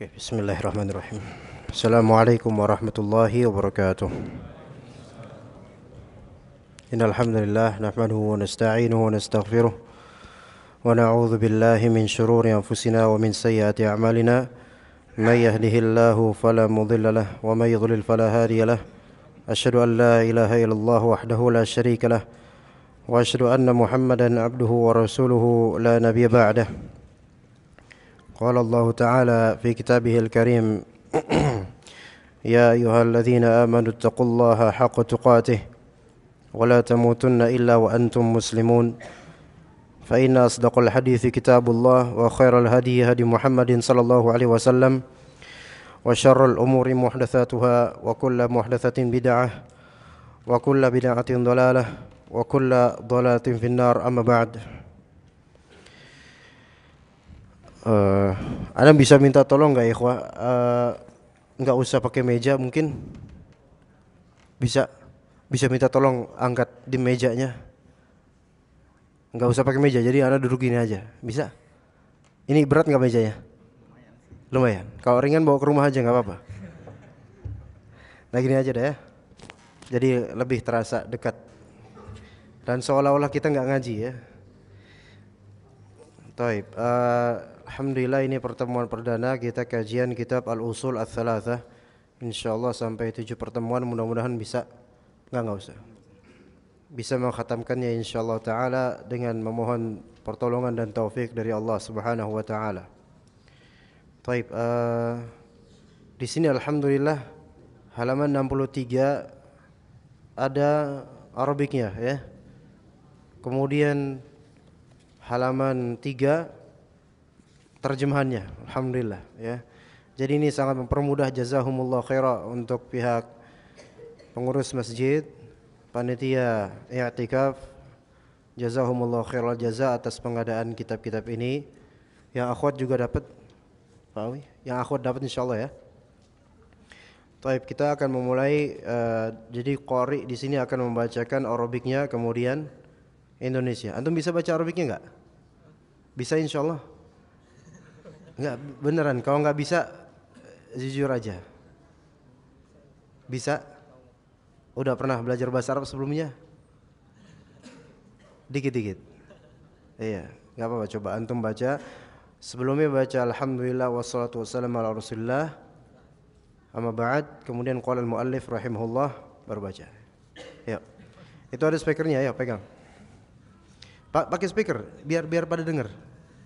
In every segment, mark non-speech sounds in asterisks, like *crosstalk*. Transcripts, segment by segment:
Oke, bismillahirrahmanirrahim. Assalamualaikum warahmatullahi wabarakatuh. إن الحمد لله نحمده ونستعينه ونستغفره ونعوذ بالله من شرور أنفسنا ومن سيئات أعمالنا من يهده الله فلا مضل له ومن يضلل فلا هادي له أشهد أن لا إله إلا الله وحده لا شريك له وأشهد أن محمدا عبده ورسوله لا نبي بعده قال الله تعالى في كتابه الكريم *clears throat* يا ايها الذين امنوا اتقوا الله حق تقاته ولا تموتن الا وانتم مسلمون فان اصدق الحديث كتاب الله وخير الهدي هدي محمد صلى الله عليه وسلم وشر الامور محدثاتها وكل محدثه بدعه وكل بدعه ضلاله وكل ضلاله في النار اما بعد Eh, anda bisa minta tolong nggak ya, uh, nggak usah pakai meja mungkin bisa bisa minta tolong angkat di mejanya nggak usah pakai meja jadi anda duduk gini aja bisa ini berat nggak mejanya lumayan, lumayan. kalau ringan bawa ke rumah aja nggak apa-apa nah gini aja deh ya jadi lebih terasa dekat dan seolah-olah kita nggak ngaji ya Taib. Uh, eh, Alhamdulillah ini pertemuan perdana kita kajian kitab Al-Usul Al-Thalathah InsyaAllah sampai tujuh pertemuan mudah-mudahan bisa Nggak, nggak usah Bisa menghatamkannya insyaAllah ta'ala Dengan memohon pertolongan dan taufik dari Allah subhanahu wa ta'ala Taib uh, Di sini Alhamdulillah Halaman 63 Ada Arabiknya ya Kemudian Halaman 3 terjemahannya alhamdulillah ya jadi ini sangat mempermudah jazahumullah khairah untuk pihak pengurus masjid panitia i'tikaf jazahumullah khairah jaza atas pengadaan kitab-kitab ini yang akhwat juga dapat yang akhwat dapat insyaallah ya Taib kita akan memulai uh, jadi qori di sini akan membacakan Arabiknya kemudian Indonesia. Antum bisa baca Arabiknya enggak? Bisa insyaallah. Enggak beneran. Kalau nggak bisa jujur aja. Bisa? Udah pernah belajar bahasa Arab sebelumnya? Dikit-dikit. Iya, nggak apa-apa. Coba antum baca. Sebelumnya baca Alhamdulillah wassalatu wassalamu ala rasulillah Amma ba'd Kemudian qala al-muallif rahimahullah Baru baca Ya Itu ada speakernya ya pegang Pak pakai speaker biar biar pada dengar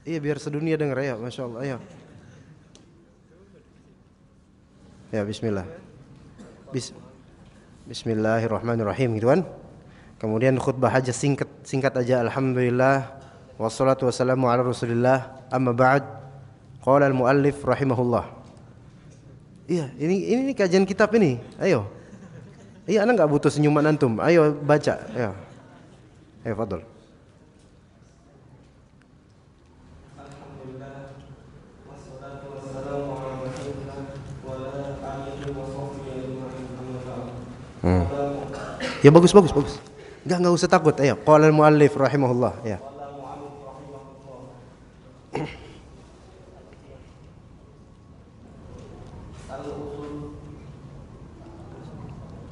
Iya biar sedunia dengar ya, masya Allah. Ayo. Ya Bismillah. Bis Bismillahirrahmanirrahim gitu kan. Kemudian khutbah aja singkat singkat aja alhamdulillah wassalatu wassalamu ala Rasulillah amma ba'd qala al muallif rahimahullah. Iya, ini ini kajian kitab ini. Ayo. Iya, anak nggak butuh senyuman antum. Ayo baca, ya. Ayo fadhol. Ya bagus bagus bagus. Enggak enggak usah takut. Ayo, qala al-muallif rahimahullah. Ya.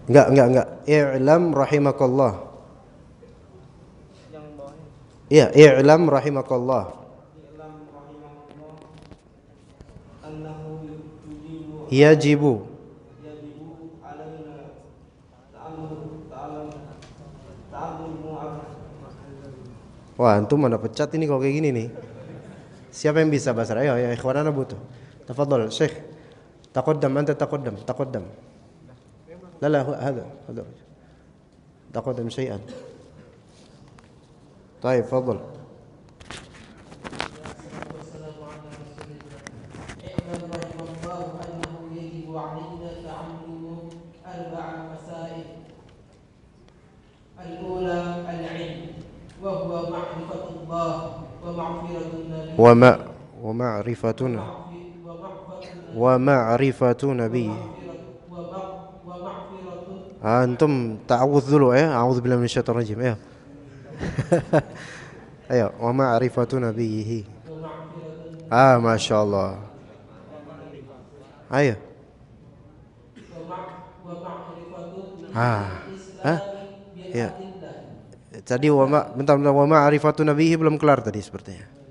Enggak, enggak, enggak. I'lam rahimakallah. Yang bawahnya. Iya, i'lam rahimakallah. I'lam rahimakallah. Annahu yajibu. Wah antum mana pecat ini kalau kayak gini nih. Siapa yang bisa bahasa Arab? Ayo ikhwan ikhwanana butuh. Tafadhol Syekh. Taqaddam anta taqaddam taqaddam. La la hada hada. Taqaddam syai'an. Baik, fadhol. وما ومعرفتنا ومعرفة bihi. antum ta'awudz dulu ya a'udzu billahi minasyaitonir rajim ya *laughs* ayo wa ma'rifatu nabiyhi ah masyaallah ayo ah Hah? ya tadi wa ma bentar, bentar wa belum kelar tadi sepertinya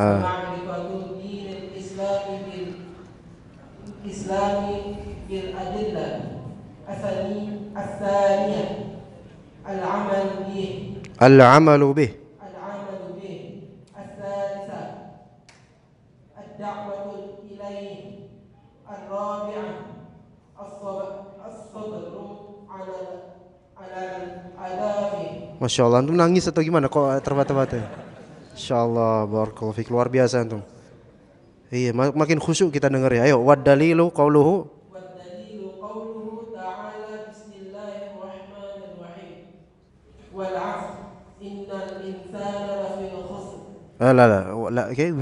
معرفة دين الإسلام بالإسلام بالأدلة الثانية العمل به العمل به العمل به الثالثة الدعوة إليه الرابعة الصبر على على الأذى Masya Allah, antum nangis atau gimana kok terbata-bata? Insya Allah fik luar biasa antum. Iya, mak makin khusyuk kita dengar ya. Ayo, wad dalilu qauluhu والعصر إن الإنسان لفي خسر لا لا La كيف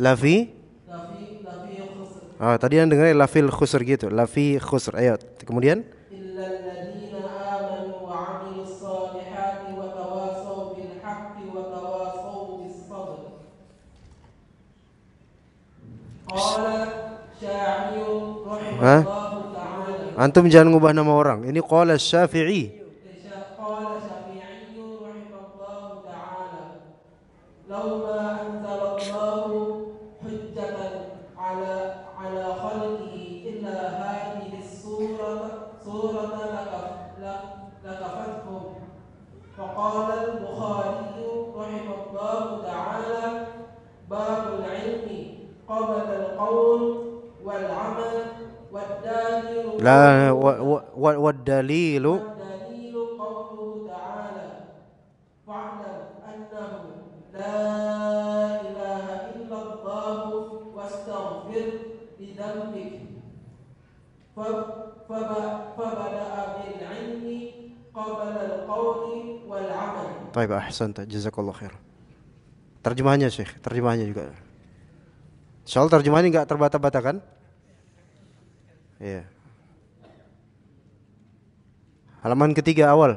La fi لفي لفي خسر ah tadi yang dengar lafil khusr gitu lafi khusr ayo kemudian Hah? Antum jangan ngubah nama orang. Ini qala Syafi'i. Qala Syafi'i rahimahullahu taala. Laula La, nah, wa, wa, wa, wa dalilu Baik, ahsan jazakallah khair. Terjemahannya, sih, terjemahannya juga. Soal terjemahannya nggak terbata-bata kan? Iya. Yeah. Halaman ketiga awal.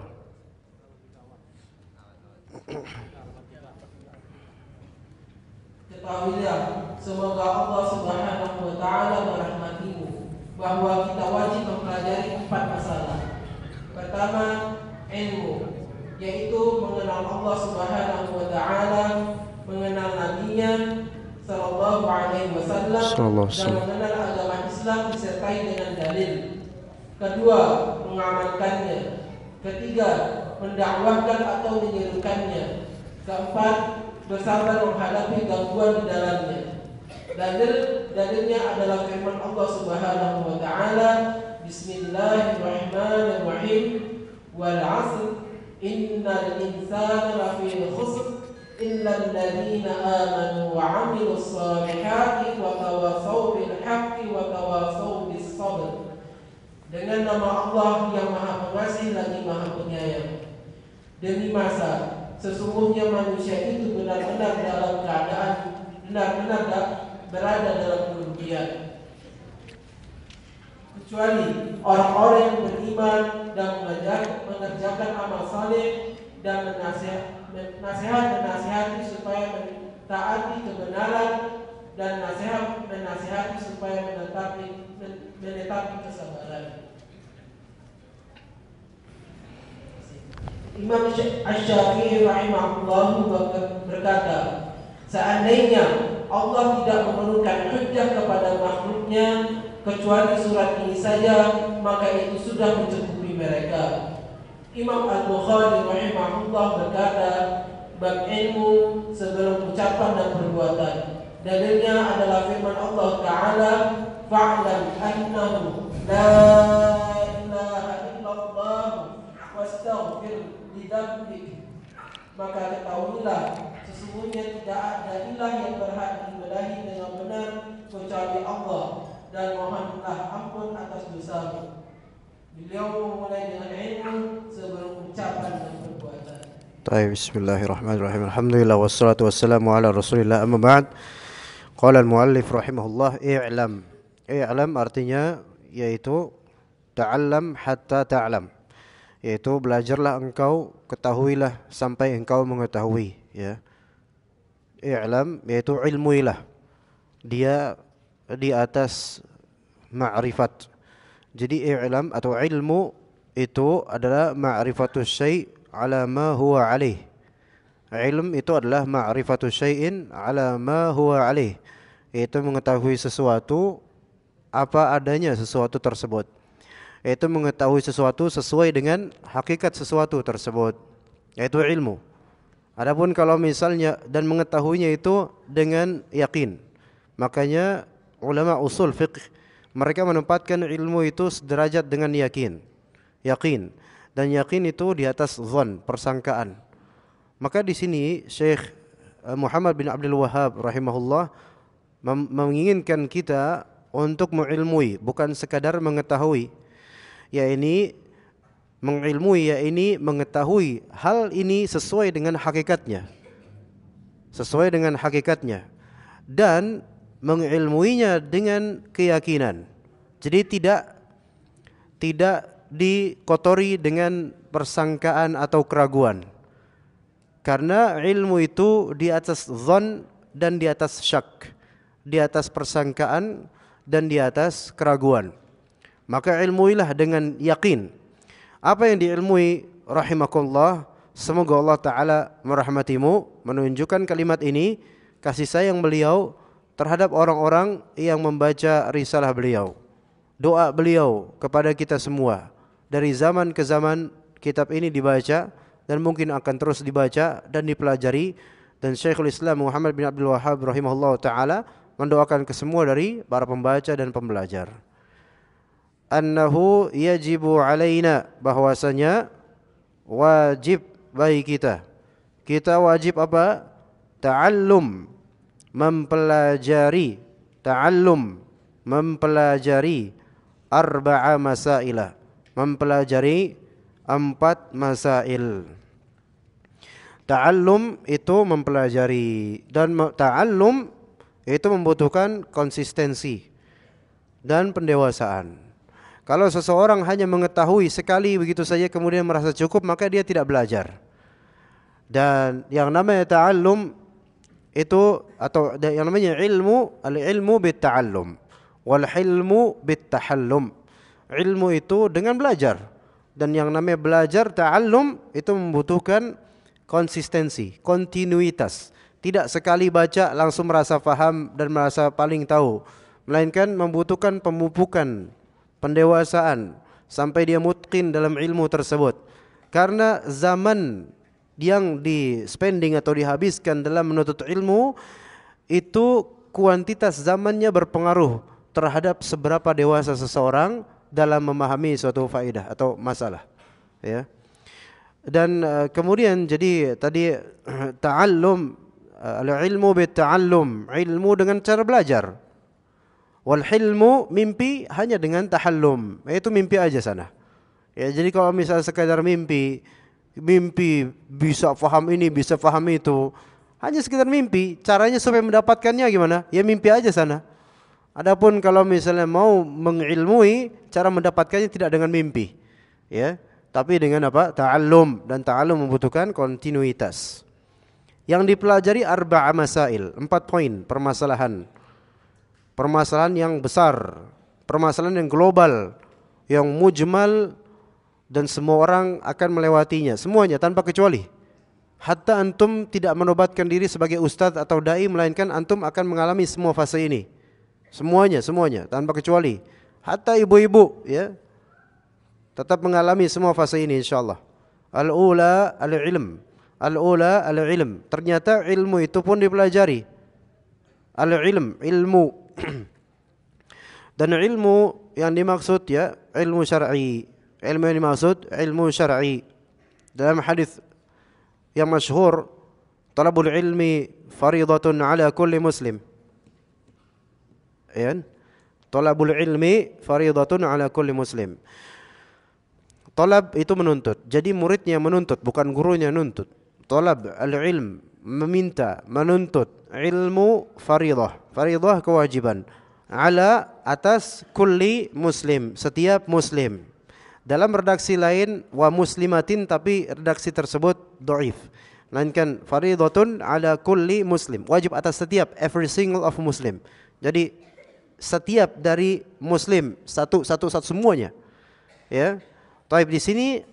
Ketahuilah, semoga Allah Subhanahu wa taala merahmatimu bahwa kita wajib mempelajari empat masalah. Pertama, ilmu, yaitu mengenal Allah Subhanahu wa taala, mengenal nabinya sallallahu alaihi wasallam dan mengenal agama Islam disertai dengan dalil. Kedua, mengamalkannya. Ketiga, mendakwahkan atau menyerukannya. Keempat, bersabar menghadapi gangguan di dalamnya. Dalil dalilnya adalah firman Allah Subhanahu wa taala, Bismillahirrahmanirrahim. Wal 'asr innal insana lafi khusr illa alladhina amanu wa 'amilus solihati wa tawassaw bil haqqi wa tawassaw dengan nama Allah yang Maha Pengasih lagi Maha Penyayang. Demi masa, sesungguhnya manusia itu benar-benar dalam keadaan benar-benar berada dalam kerugian. Kecuali orang-orang yang beriman dan mengerjakan, mengerjakan amal saleh dan menasihat nasihat menasihati supaya taati kebenaran dan nasihat menasihati supaya menetapi menetapi kesabaran. Imam Ash-Shafi'i rahimahullah berkata, seandainya Allah tidak memerlukan hujah kepada makhluknya kecuali surat ini saja, maka itu sudah mencukupi mereka. Imam Al-Bukhari rahimahullah berkata, bab ilmu sebelum ucapan dan perbuatan. Dalilnya adalah firman Allah Ta'ala, fa'lam annahu la ilaha illallah wastaghfir di dzambik maka ketahuilah sesungguhnya tidak ada ilah yang berhak diibadahi dengan benar kecuali Allah dan mohonlah ampun atas dosamu. Beliau memulai dengan ilmu sebelum ucapan dan perbuatan. Baik, bismillahirrahmanirrahim. Alhamdulillah wassalatu wassalamu ala Rasulillah. Amma ba'd. Qala al-muallif rahimahullah i'lam. I'lam artinya yaitu ta'allam hatta ta'lam. Ta yaitu belajarlah engkau ketahuilah sampai engkau mengetahui ya i'lam yaitu ilmuilah dia di atas ma'rifat jadi i'lam atau ilmu itu adalah ma'rifatus syai' ala ma huwa alaih ilm itu adalah ma'rifatu syai'in ala ma huwa yaitu mengetahui sesuatu apa adanya sesuatu tersebut yaitu mengetahui sesuatu sesuai dengan hakikat sesuatu tersebut yaitu ilmu adapun kalau misalnya dan mengetahuinya itu dengan yakin makanya ulama usul fiqh mereka menempatkan ilmu itu sederajat dengan yakin yakin dan yakin itu di atas zon persangkaan maka di sini Syekh eh, Muhammad bin Abdul Wahab rahimahullah menginginkan kita untuk mengilmui bukan sekadar mengetahui ya ini mengilmui ya ini mengetahui hal ini sesuai dengan hakikatnya sesuai dengan hakikatnya dan mengilmuinya dengan keyakinan jadi tidak tidak dikotori dengan persangkaan atau keraguan karena ilmu itu di atas zon dan di atas syak di atas persangkaan dan di atas keraguan maka ilmuilah dengan yakin. Apa yang diilmui Rahimakullah semoga Allah taala merahmatimu menunjukkan kalimat ini kasih sayang beliau terhadap orang-orang yang membaca risalah beliau. Doa beliau kepada kita semua dari zaman ke zaman kitab ini dibaca dan mungkin akan terus dibaca dan dipelajari dan Syekhul Islam Muhammad bin Abdul Wahab rahimahullah taala mendoakan kesemua dari para pembaca dan pembelajar annahu yajibu alaina bahwasanya wajib bagi kita. Kita wajib apa? Ta'allum mempelajari ta'allum mempelajari arba'a masailah, mempelajari empat masail ta'allum itu mempelajari dan ta'allum itu membutuhkan konsistensi dan pendewasaan kalau seseorang hanya mengetahui sekali begitu saja kemudian merasa cukup maka dia tidak belajar. Dan yang namanya ta'allum itu atau yang namanya ilmu al-ilmu bit-ta'allum wal hilmu bit-tahallum. Ilmu itu dengan belajar dan yang namanya belajar ta'allum itu membutuhkan konsistensi, kontinuitas. Tidak sekali baca langsung merasa faham dan merasa paling tahu, melainkan membutuhkan pemupukan pendewasaan sampai dia mutqin dalam ilmu tersebut. Karena zaman yang di spending atau dihabiskan dalam menuntut ilmu itu kuantitas zamannya berpengaruh terhadap seberapa dewasa seseorang dalam memahami suatu faedah atau masalah. Ya. Dan uh, kemudian jadi tadi *clears throat* ta'allum e, al ilmu bit ta'allum, ilmu dengan cara belajar. Wal hilmu mimpi hanya dengan tahallum. Itu mimpi aja sana. Ya, jadi kalau misalnya sekadar mimpi, mimpi bisa paham ini, bisa paham itu, hanya sekitar mimpi. Caranya supaya mendapatkannya gimana? Ya mimpi aja sana. Adapun kalau misalnya mau mengilmui, cara mendapatkannya tidak dengan mimpi. Ya, tapi dengan apa? Ta'allum dan ta'allum membutuhkan kontinuitas. Yang dipelajari arba'a masail, empat poin permasalahan permasalahan yang besar, permasalahan yang global, yang mujmal dan semua orang akan melewatinya, semuanya tanpa kecuali. Hatta antum tidak menobatkan diri sebagai ustadz atau dai melainkan antum akan mengalami semua fase ini. Semuanya, semuanya tanpa kecuali. Hatta ibu-ibu ya tetap mengalami semua fase ini insyaallah. Al-ula al-ilm. Al-ula al-ilm. Ternyata ilmu itu pun dipelajari. Al-ilm, ilmu *clears throat* Dan ilmu yang dimaksud ya ilmu syar'i. Ilmu yang dimaksud ilmu syar'i. Dalam hadis yang masyhur talabul ilmi faridatun ala kulli muslim. Ya. Talabul ilmi faridatun ala kulli muslim. Talab itu menuntut. Jadi muridnya menuntut, bukan gurunya menuntut. Talab al-ilm meminta, menuntut ilmu faridah. Faridah kewajiban. Ala atas kulli muslim, setiap muslim. Dalam redaksi lain wa muslimatin tapi redaksi tersebut doif. Melainkan faridatun ala kulli muslim. Wajib atas setiap every single of muslim. Jadi setiap dari muslim satu satu satu semuanya. Ya. Taib di sini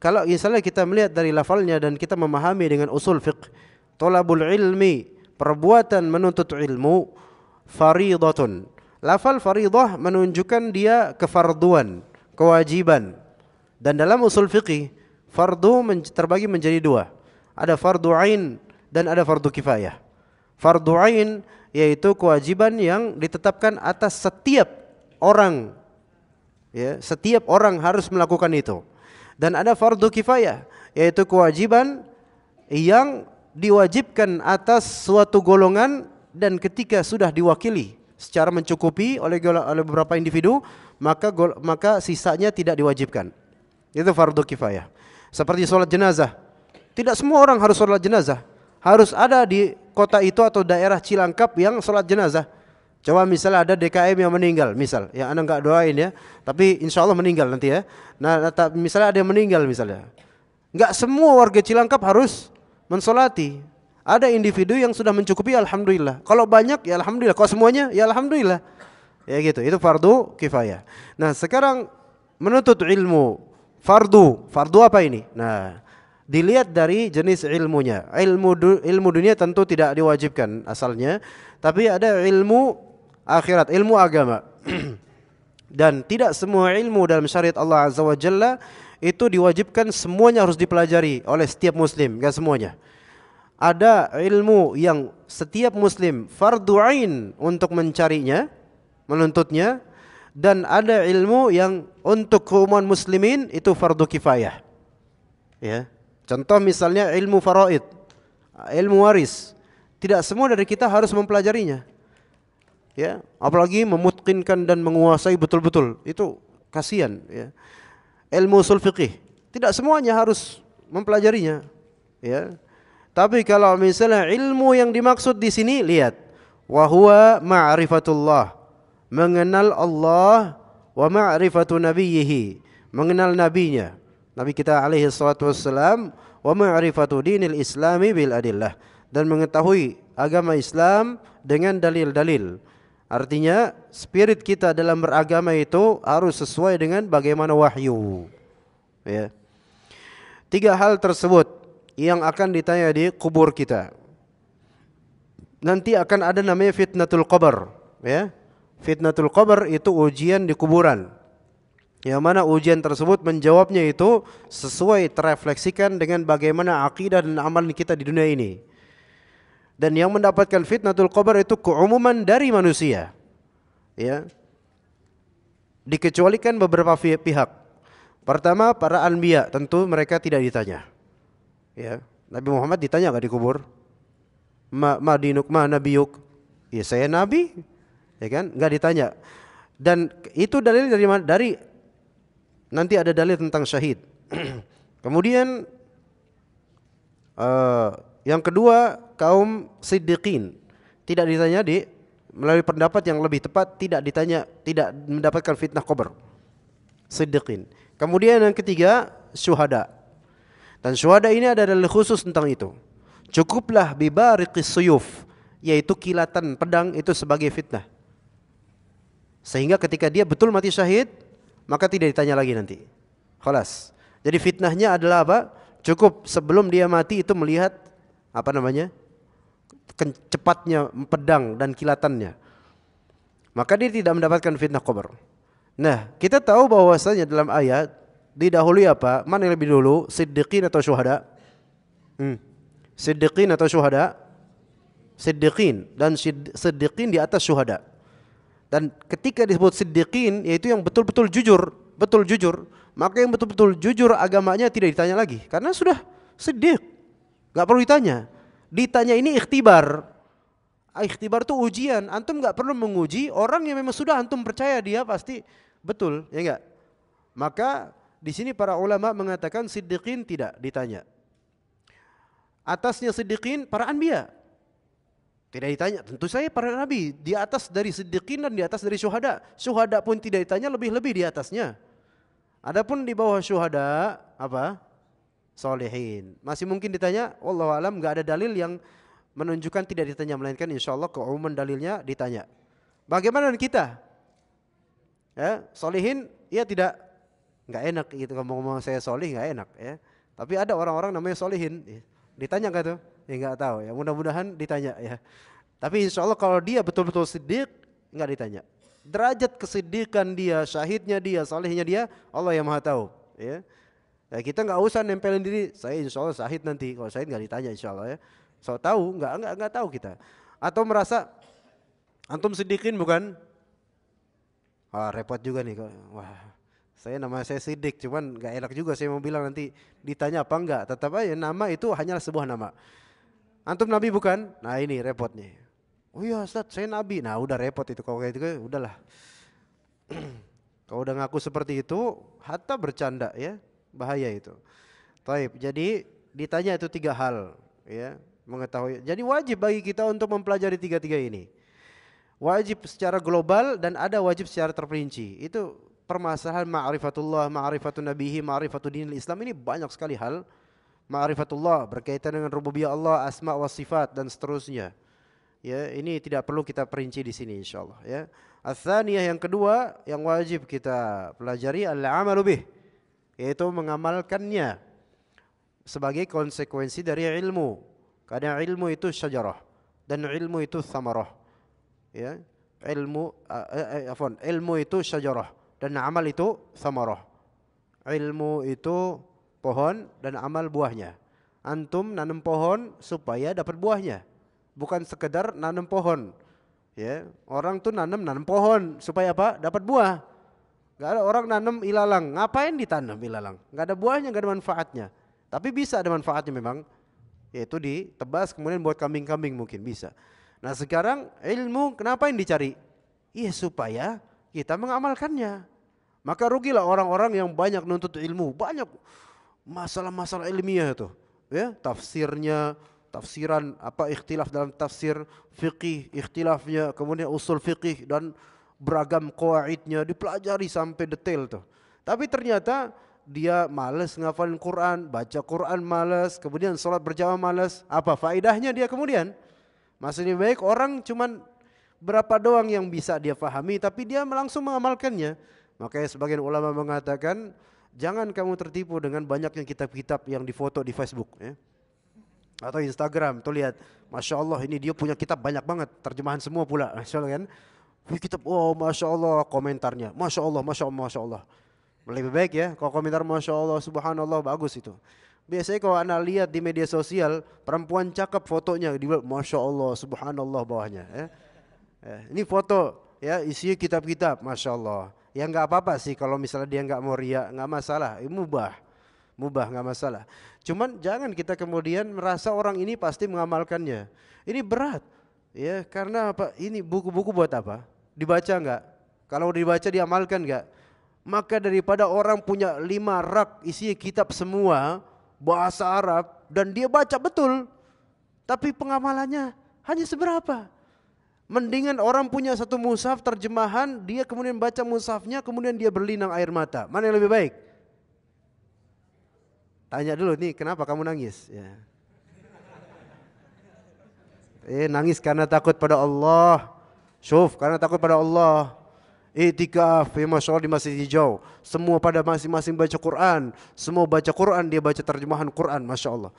kalau misalnya kita melihat dari lafalnya dan kita memahami dengan usul fiqh, tolabul ilmi perbuatan menuntut ilmu faridhatun. Lafal faridah menunjukkan dia kefarduan, kewajiban. Dan dalam usul fikih, fardu terbagi menjadi dua. Ada fardu ain dan ada fardu kifayah. Fardu ain yaitu kewajiban yang ditetapkan atas setiap orang. Ya, setiap orang harus melakukan itu. Dan ada fardu kifayah yaitu kewajiban yang diwajibkan atas suatu golongan dan ketika sudah diwakili secara mencukupi oleh oleh beberapa individu maka maka sisanya tidak diwajibkan. Itu fardu kifayah. Seperti sholat jenazah. Tidak semua orang harus sholat jenazah. Harus ada di kota itu atau daerah Cilangkap yang sholat jenazah. Coba misalnya ada DKM yang meninggal, misal, ya anda nggak doain ya, tapi insya Allah meninggal nanti ya. Nah, nah misalnya ada yang meninggal misalnya, nggak semua warga Cilangkap harus mensolati. Ada individu yang sudah mencukupi alhamdulillah. Kalau banyak ya alhamdulillah, kalau semuanya ya alhamdulillah. Ya gitu, itu fardu kifayah. Nah, sekarang menuntut ilmu fardu, fardu apa ini? Nah, dilihat dari jenis ilmunya. Ilmu du, ilmu dunia tentu tidak diwajibkan asalnya, tapi ada ilmu akhirat, ilmu agama. *clears throat* Dan tidak semua ilmu dalam syariat Allah Azza wa Jalla itu diwajibkan semuanya harus dipelajari oleh setiap muslim, enggak semuanya. Ada ilmu yang setiap muslim fardu ain untuk mencarinya, menuntutnya dan ada ilmu yang untuk keumuman muslimin itu fardu kifayah. Ya. Contoh misalnya ilmu faraid, ilmu waris. Tidak semua dari kita harus mempelajarinya. Ya, apalagi memutkinkan dan menguasai betul-betul. Itu kasihan ya ilmu usul fiqih. Tidak semuanya harus mempelajarinya, ya. Tapi kalau misalnya ilmu yang dimaksud di sini lihat wa huwa ma'rifatullah, mengenal Allah wa ma'rifatu nabiyhi, mengenal nabinya. Nabi kita alaihi salatu wassalam wa ma'rifatu dinil islami bil adillah dan mengetahui agama Islam dengan dalil-dalil Artinya spirit kita dalam beragama itu harus sesuai dengan bagaimana wahyu. Ya. Tiga hal tersebut yang akan ditanya di kubur kita. Nanti akan ada namanya fitnatul qabr, ya. Fitnatul qabr itu ujian di kuburan. Yang mana ujian tersebut menjawabnya itu sesuai terefleksikan dengan bagaimana akidah dan amalan kita di dunia ini dan yang mendapatkan fitnatul qabr itu keumuman dari manusia. Ya. Dikecualikan beberapa pihak. Pertama para anbiya, tentu mereka tidak ditanya. Ya. Nabi Muhammad ditanya enggak dikubur? Ma, ma dinuk ma nabiyuk? Ya saya nabi. Ya kan? Enggak ditanya. Dan itu dalil dari Dari nanti ada dalil tentang syahid. *clears throat* Kemudian uh, yang kedua, kaum sidikin Tidak ditanya di melalui pendapat yang lebih tepat tidak ditanya, tidak mendapatkan fitnah kober. sidikin. Kemudian yang ketiga, syuhada. Dan syuhada ini ada dalil khusus tentang itu. Cukuplah bibariqis suyuf, yaitu kilatan pedang itu sebagai fitnah. Sehingga ketika dia betul mati syahid, maka tidak ditanya lagi nanti. Khalas. Jadi fitnahnya adalah apa? Cukup sebelum dia mati itu melihat apa namanya cepatnya pedang dan kilatannya maka dia tidak mendapatkan fitnah kubur nah kita tahu bahwasanya dalam ayat didahului apa mana yang lebih dulu sedekin atau syuhada hmm. siddiqin atau syuhada sedekin dan sedekin di atas syuhada dan ketika disebut sedekin yaitu yang betul-betul jujur betul jujur maka yang betul-betul jujur agamanya tidak ditanya lagi karena sudah siddiq Gak perlu ditanya. Ditanya ini ikhtibar. Ah, ikhtibar itu ujian. Antum gak perlu menguji orang yang memang sudah antum percaya dia pasti betul, ya enggak? Maka di sini para ulama mengatakan siddiqin tidak ditanya. Atasnya siddiqin para anbiya. Tidak ditanya. Tentu saya para nabi di atas dari siddiqin dan di atas dari syuhada. Syuhada pun tidak ditanya lebih-lebih di atasnya. Adapun di bawah syuhada apa? solihin. Masih mungkin ditanya, Allah alam nggak ada dalil yang menunjukkan tidak ditanya melainkan insya Allah keumuman dalilnya ditanya. Bagaimana dengan kita? Ya, solihin ya tidak nggak enak gitu ngomong-ngomong saya solih nggak enak ya. Tapi ada orang-orang namanya solihin ya, ditanya nggak tuh? Ya nggak tahu ya. Mudah-mudahan ditanya ya. Tapi insya Allah kalau dia betul-betul sidik nggak ditanya. Derajat kesidikan dia, syahidnya dia, solihnya dia, Allah yang maha tahu. Ya. Ya, kita nggak usah nempelin diri. Saya insya Allah sahid nanti. Kalau sahid nggak ditanya insya Allah ya. So tahu nggak nggak nggak tahu kita. Atau merasa antum sedikin bukan? Wah repot juga nih. Wah saya nama saya sidik cuman nggak enak juga saya mau bilang nanti ditanya apa nggak Tetap aja nama itu hanya sebuah nama. Antum nabi bukan? Nah ini repotnya. Oh iya Ustaz, saya nabi. Nah udah repot itu kalau kayak itu udahlah. *clears throat* Kalau udah ngaku seperti itu, hatta bercanda ya bahaya itu. Taib. Jadi ditanya itu tiga hal, ya mengetahui. Jadi wajib bagi kita untuk mempelajari tiga-tiga ini. Wajib secara global dan ada wajib secara terperinci. Itu permasalahan ma'rifatullah, ma'rifatun nabihi, ma'rifatun dinil Islam ini banyak sekali hal. Ma'rifatullah berkaitan dengan rububiyah Allah, asma wa sifat dan seterusnya. Ya, ini tidak perlu kita perinci di sini insyaallah ya. Ats-tsaniyah yang kedua yang wajib kita pelajari al-amalu bih yaitu mengamalkannya sebagai konsekuensi dari ilmu. Karena ilmu itu syajarah dan ilmu itu samarah. Ya, ilmu uh, afwan, ilmu itu syajarah dan amal itu samarah. Ilmu itu pohon dan amal buahnya. Antum nanam pohon supaya dapat buahnya. Bukan sekedar nanam pohon. Ya, orang tuh nanam nanam pohon supaya apa? Dapat buah. Gak ada orang nanam ilalang. Ngapain ditanam ilalang? Gak ada buahnya, gak ada manfaatnya. Tapi bisa ada manfaatnya memang. Yaitu ditebas kemudian buat kambing-kambing mungkin bisa. Nah sekarang ilmu kenapa yang dicari? Iya supaya kita mengamalkannya. Maka rugilah orang-orang yang banyak nuntut ilmu. Banyak masalah-masalah ilmiah itu. Ya, tafsirnya, tafsiran apa ikhtilaf dalam tafsir fikih, ikhtilafnya, kemudian usul fikih dan beragam kaidnya dipelajari sampai detail tuh. Tapi ternyata dia males ngafalin Quran, baca Quran males, kemudian sholat berjamaah males. Apa faidahnya dia kemudian? Masih lebih baik orang cuman berapa doang yang bisa dia fahami tapi dia langsung mengamalkannya. Makanya sebagian ulama mengatakan jangan kamu tertipu dengan banyaknya kitab-kitab yang difoto di Facebook ya. Atau Instagram, tuh lihat, Masya Allah ini dia punya kitab banyak banget, terjemahan semua pula, *laughs* Masya Allah kan. Wih kita, oh Masya Allah komentarnya, Masya Allah, Masya Allah, Masya Allah. Lebih baik ya, kalau komentar Masya Allah, Subhanallah, bagus itu. Biasanya kalau anda lihat di media sosial, perempuan cakep fotonya, dibuat Masya Allah, Subhanallah bawahnya. Ya. ya ini foto, ya isi kitab-kitab, Masya Allah. Ya nggak apa-apa sih kalau misalnya dia nggak mau riak, nggak masalah, ini mubah. Mubah nggak masalah. Cuman jangan kita kemudian merasa orang ini pasti mengamalkannya. Ini berat. Ya, karena apa? Ini buku-buku buat apa? dibaca enggak? Kalau dibaca diamalkan enggak? Maka daripada orang punya lima rak isi kitab semua bahasa Arab dan dia baca betul tapi pengamalannya hanya seberapa? Mendingan orang punya satu mushaf terjemahan, dia kemudian baca mushafnya, kemudian dia berlinang air mata. Mana yang lebih baik? Tanya dulu nih, kenapa kamu nangis? Ya. Eh, nangis karena takut pada Allah. Syuf karena takut pada Allah. Itikaf ya Masya Allah di Masjid Hijau. Semua pada masing-masing baca Quran. Semua baca Quran, dia baca terjemahan Quran. Masya Allah.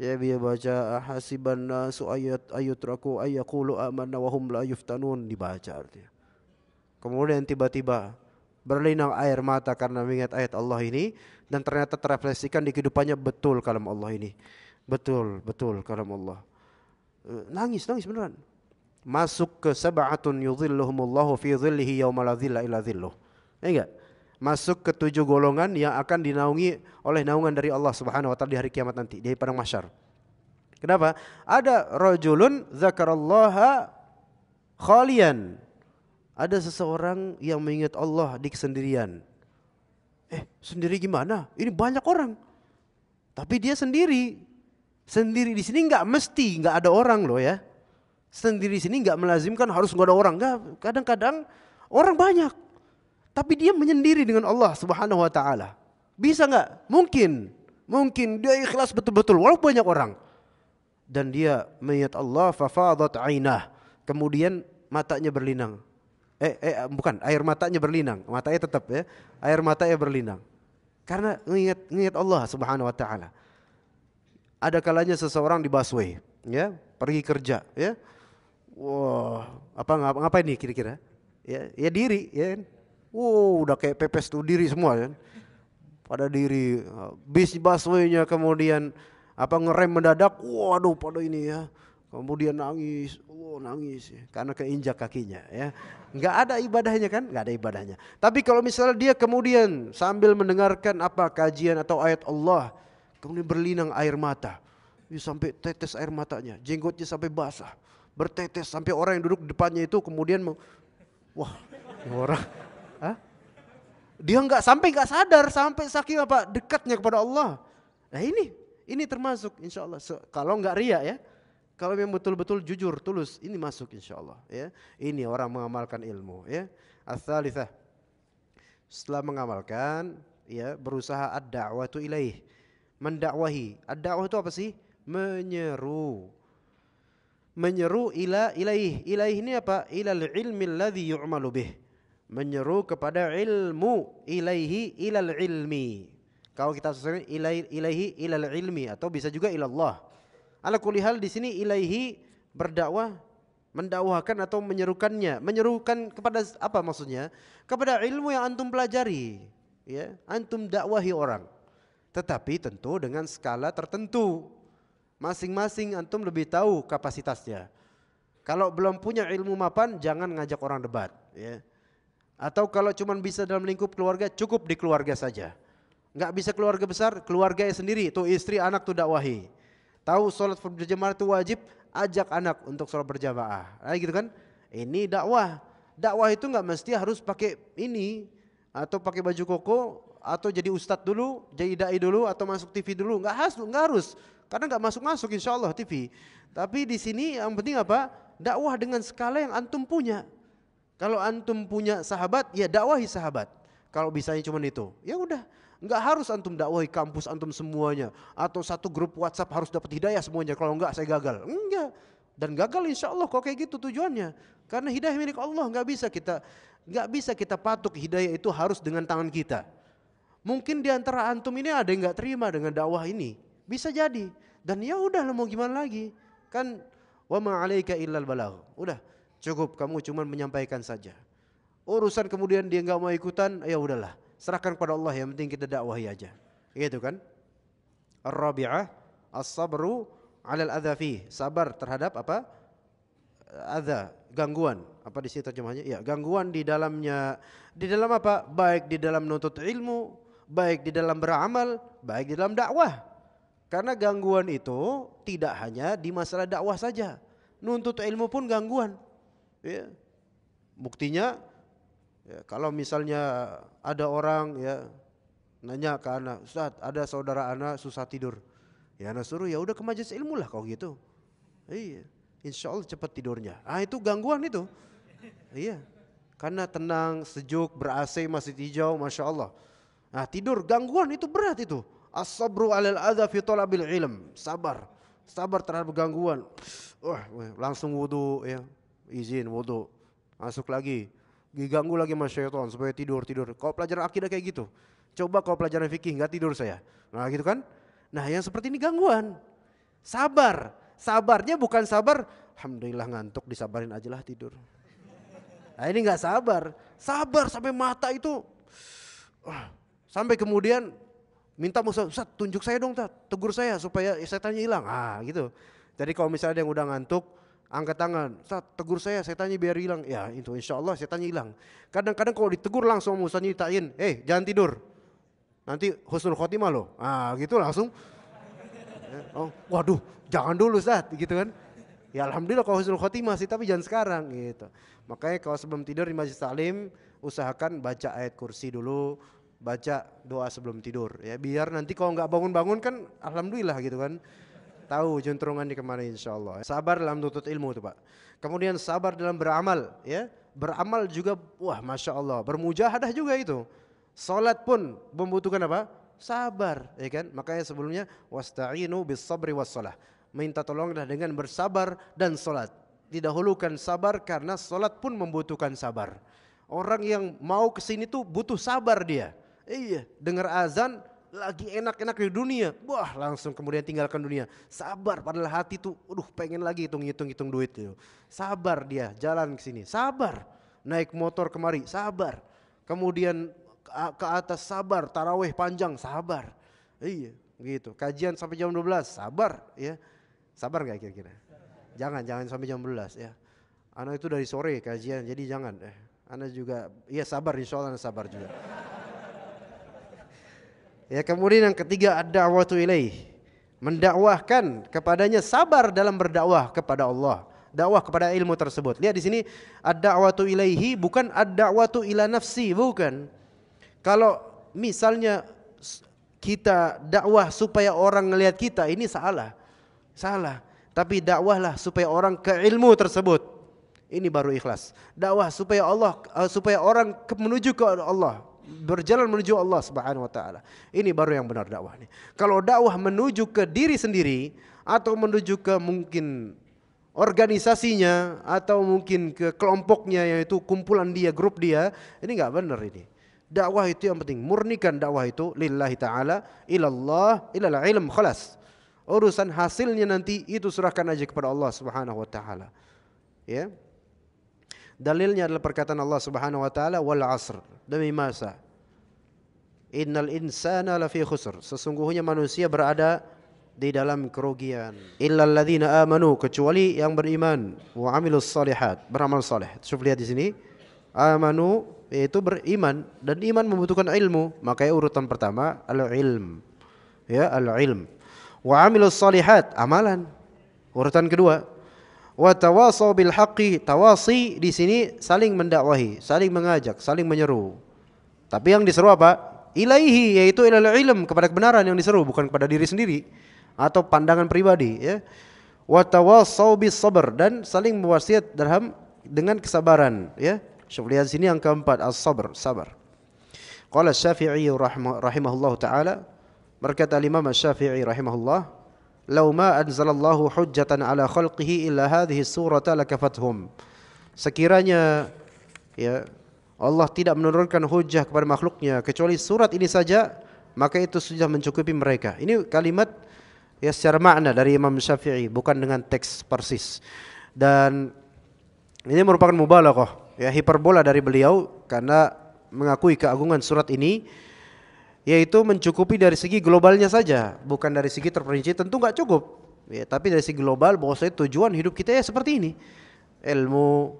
Ya dia baca hasiban nasu ayat ayat ayutraku ayakulu amanna wahum la yuftanun dibaca artinya. Kemudian tiba-tiba berlinang air mata karena mengingat ayat Allah ini dan ternyata terefleksikan di kehidupannya betul kalam Allah ini. Betul, betul kalam Allah. Eh, nangis, nangis beneran masuk ke sab'atun yudhilluhumullahu fi dhillihi yawma la dhilla illa dhilluh. Ya enggak? Masuk ke tujuh golongan yang akan dinaungi oleh naungan dari Allah Subhanahu wa taala di hari kiamat nanti, di padang mahsyar. Kenapa? Ada rajulun zakarallaha khalian. Ada seseorang yang mengingat Allah di kesendirian. Eh, sendiri gimana? Ini banyak orang. Tapi dia sendiri. Sendiri di sini enggak mesti enggak ada orang loh ya sendiri sini nggak melazimkan harus nggak ada orang nggak kadang-kadang orang banyak tapi dia menyendiri dengan Allah Subhanahu Wa Taala bisa nggak mungkin mungkin dia ikhlas betul-betul walaupun banyak orang dan dia mengingat Allah fafadat ainah kemudian matanya berlinang eh eh bukan air matanya berlinang matanya tetap ya air matanya berlinang karena mengingat mengingat Allah Subhanahu Wa Taala ada kalanya seseorang di busway ya pergi kerja ya Wah, wow, apa ngapa ngapain nih kira-kira? Ya, ya diri, ya kan? Wow, udah kayak pepes tuh diri semua ya Kan? Pada diri, bis busway-nya kemudian apa ngerem mendadak, waduh pada ini ya. Kemudian nangis, oh nangis ya. karena keinjak kakinya ya. Enggak ada ibadahnya kan? Enggak ada ibadahnya. Tapi kalau misalnya dia kemudian sambil mendengarkan apa kajian atau ayat Allah, kemudian berlinang air mata. Sampai tetes air matanya, jenggotnya sampai basah bertetes sampai orang yang duduk di depannya itu kemudian mau, wah orang, Hah? dia nggak sampai nggak sadar sampai saking apa dekatnya kepada Allah. Nah ini ini termasuk insya Allah kalau nggak ria ya. Kalau yang betul-betul jujur, tulus, ini masuk insya Allah. Ya. Ini orang mengamalkan ilmu. Ya. Asalithah. Setelah mengamalkan, ya berusaha ad-da'watu ilaih. Mendakwahi. Ad-da'wah itu apa sih? Menyeru menyeru ila ilaih. Ilaih ini apa? Ilal ilmi alladhi yu'malu bih. Menyeru kepada ilmu ilaihi ilal ilmi. Kalau kita sering ilai, ilaihi ilal ilmi atau bisa juga ilallah. Ala kulihal di sini ilaihi berdakwah mendakwahkan atau menyerukannya. Menyerukan kepada apa maksudnya? Kepada ilmu yang antum pelajari, ya. Antum dakwahi orang. Tetapi tentu dengan skala tertentu. Masing-masing antum lebih tahu kapasitasnya. Kalau belum punya ilmu mapan, jangan ngajak orang debat. Ya. Atau kalau cuma bisa dalam lingkup keluarga, cukup di keluarga saja. Nggak bisa keluarga besar, keluarga sendiri. Tuh istri, anak tuh dakwahi. Tahu sholat berjamaah itu wajib, ajak anak untuk sholat berjamaah. Nah, gitu kan? Ini dakwah. Dakwah itu nggak mesti harus pakai ini atau pakai baju koko atau jadi ustadz dulu, jadi dai dulu atau masuk TV dulu. Nggak harus, nggak harus. Karena nggak masuk-masuk insya Allah TV. Tapi di sini yang penting apa? Dakwah dengan skala yang antum punya. Kalau antum punya sahabat, ya dakwahi sahabat. Kalau bisanya cuma itu, ya udah. Enggak harus antum dakwahi kampus antum semuanya atau satu grup WhatsApp harus dapat hidayah semuanya. Kalau enggak saya gagal. Enggak. Dan gagal insya Allah kok kayak gitu tujuannya. Karena hidayah milik Allah nggak bisa kita nggak bisa kita patuk hidayah itu harus dengan tangan kita. Mungkin di antara antum ini ada yang nggak terima dengan dakwah ini. Bisa jadi. Dan ya udah mau gimana lagi? Kan wa ma alaika illal balagh. Udah, cukup kamu cuman menyampaikan saja. Urusan kemudian dia nggak mau ikutan, ya udahlah. Serahkan kepada Allah yang penting kita dakwahi aja. Gitu kan? Ar-rabi'ah as-sabru 'alal adza Sabar terhadap apa? Adza, gangguan. Apa di situ terjemahannya? Ya, gangguan di dalamnya. Di dalam apa? Baik di dalam nutut ilmu, baik di dalam beramal, baik di dalam dakwah. Karena gangguan itu tidak hanya di masalah dakwah saja. Nuntut ilmu pun gangguan. Ya. Buktinya ya, kalau misalnya ada orang ya nanya ke anak, "Ustaz, ada saudara anak susah tidur." Ya anak suruh, "Ya udah ke majelis ilmu lah kalau gitu." Iya. Insya Allah cepat tidurnya. Ah itu gangguan itu. Iya. Karena tenang, sejuk, ber-AC, masih hijau, Masya Allah. Nah tidur, gangguan itu berat itu. As-sabru 'alal adza fi talabil ilm. Sabar. Sabar terhadap gangguan. Wah, uh, langsung wudhu ya. Izin wudhu Masuk lagi. Diganggu lagi sama syaitan supaya tidur-tidur. kau pelajaran akidah kayak gitu. Coba kau pelajaran fikih nggak tidur saya. Nah, gitu kan? Nah, yang seperti ini gangguan. Sabar. Sabarnya bukan sabar, alhamdulillah ngantuk disabarin aja lah tidur. Nah, ini nggak sabar. Sabar sampai mata itu sampai kemudian minta Musa, Ustaz tunjuk saya dong, Ustaz, tegur saya supaya setannya hilang. Ah, gitu. Jadi kalau misalnya ada yang udah ngantuk, angkat tangan, Ustaz, tegur saya, setannya biar hilang. Ya, itu insya Allah setannya hilang. Kadang-kadang kalau ditegur langsung Musa nyitain, eh jangan tidur. Nanti husnul khotimah loh. Ah, gitu langsung. Eh, oh, waduh, jangan dulu Ustaz, gitu kan. Ya Alhamdulillah kalau husnul khotimah sih, tapi jangan sekarang gitu. Makanya kalau sebelum tidur di majlis salim usahakan baca ayat kursi dulu, baca doa sebelum tidur ya biar nanti kalau nggak bangun-bangun kan alhamdulillah gitu kan tahu jentrungan di kemana insya Allah sabar dalam tutut ilmu tuh pak kemudian sabar dalam beramal ya beramal juga wah masya Allah bermujahadah juga itu salat pun membutuhkan apa sabar ya kan makanya sebelumnya wasta'inu bis sabri was salah minta tolonglah dengan bersabar dan salat didahulukan sabar karena salat pun membutuhkan sabar orang yang mau kesini tuh butuh sabar dia Iya, dengar azan lagi enak-enak di dunia. Wah, langsung kemudian tinggalkan dunia. Sabar padahal hati tuh aduh pengen lagi hitung hitung ngitung duit itu. Sabar dia jalan ke sini. Sabar. Naik motor kemari, sabar. Kemudian ke atas sabar, taraweh panjang, sabar. Iya, gitu. Kajian sampai jam 12, sabar ya. Sabar gak kira-kira? Jangan, jangan sampai jam 12 ya. Anak itu dari sore kajian, jadi jangan. Eh, anak juga, iya sabar insya Allah sabar juga. Ya, kemudian yang ketiga ada dawatu ilaih. Mendakwahkan kepadanya, sabar dalam berdakwah kepada Allah. Dakwah kepada ilmu tersebut. Lihat di sini ad-da'watu ilaihi bukan ad-da'watu ila nafsi, bukan. Kalau misalnya kita dakwah supaya orang ngelihat kita, ini salah. Salah. Tapi dakwahlah supaya orang ke ilmu tersebut. Ini baru ikhlas. Dakwah supaya Allah eh, supaya orang menuju ke Allah berjalan menuju Allah Subhanahu wa taala. Ini baru yang benar dakwah nih. Kalau dakwah menuju ke diri sendiri atau menuju ke mungkin organisasinya atau mungkin ke kelompoknya yaitu kumpulan dia, grup dia, ini nggak benar ini. Dakwah itu yang penting, murnikan dakwah itu lillahi taala, ilallah, ilal ilm, khalas. Urusan hasilnya nanti itu serahkan aja kepada Allah Subhanahu wa taala. Ya. Dalilnya adalah perkataan Allah Subhanahu wa taala wal asr demi masa. Innal insana lafi khusr. Sesungguhnya manusia berada di dalam kerugian. Illal ladzina amanu kecuali yang beriman wa amilus salihat beramal saleh. Coba lihat di sini. Amanu yaitu beriman dan iman membutuhkan ilmu. Makanya urutan pertama al-ilm. Ya, al-ilm. Wa amilus salihat amalan. Urutan kedua wa tawasaw bil haqqi tawasi di sini saling mendakwahi, saling mengajak, saling menyeru. Tapi yang diseru apa? Ilaihi yaitu ilal ilm kepada kebenaran yang diseru bukan kepada diri sendiri atau pandangan pribadi ya. Wa tawasaw bis sabr dan saling mewasiat dalam dengan kesabaran ya. Syukur di sini yang keempat as-sabr, sabar. Qala Syafi'i rahimahullahu taala berkata Imam Syafi'i rahimahullah "Lau ma anzalallahu hujjatan ala khalqihi illa hadhihi surata lakafathum." Sekiranya ya Allah tidak menurunkan hujah kepada makhluknya kecuali surat ini saja, maka itu sudah mencukupi mereka. Ini kalimat ya secara makna dari Imam Syafi'i, bukan dengan teks persis. Dan ini merupakan mubalaghah, ya hiperbola dari beliau karena mengakui keagungan surat ini yaitu mencukupi dari segi globalnya saja, bukan dari segi terperinci tentu nggak cukup. Ya, tapi dari segi global bahwasanya tujuan hidup kita ya seperti ini. Ilmu,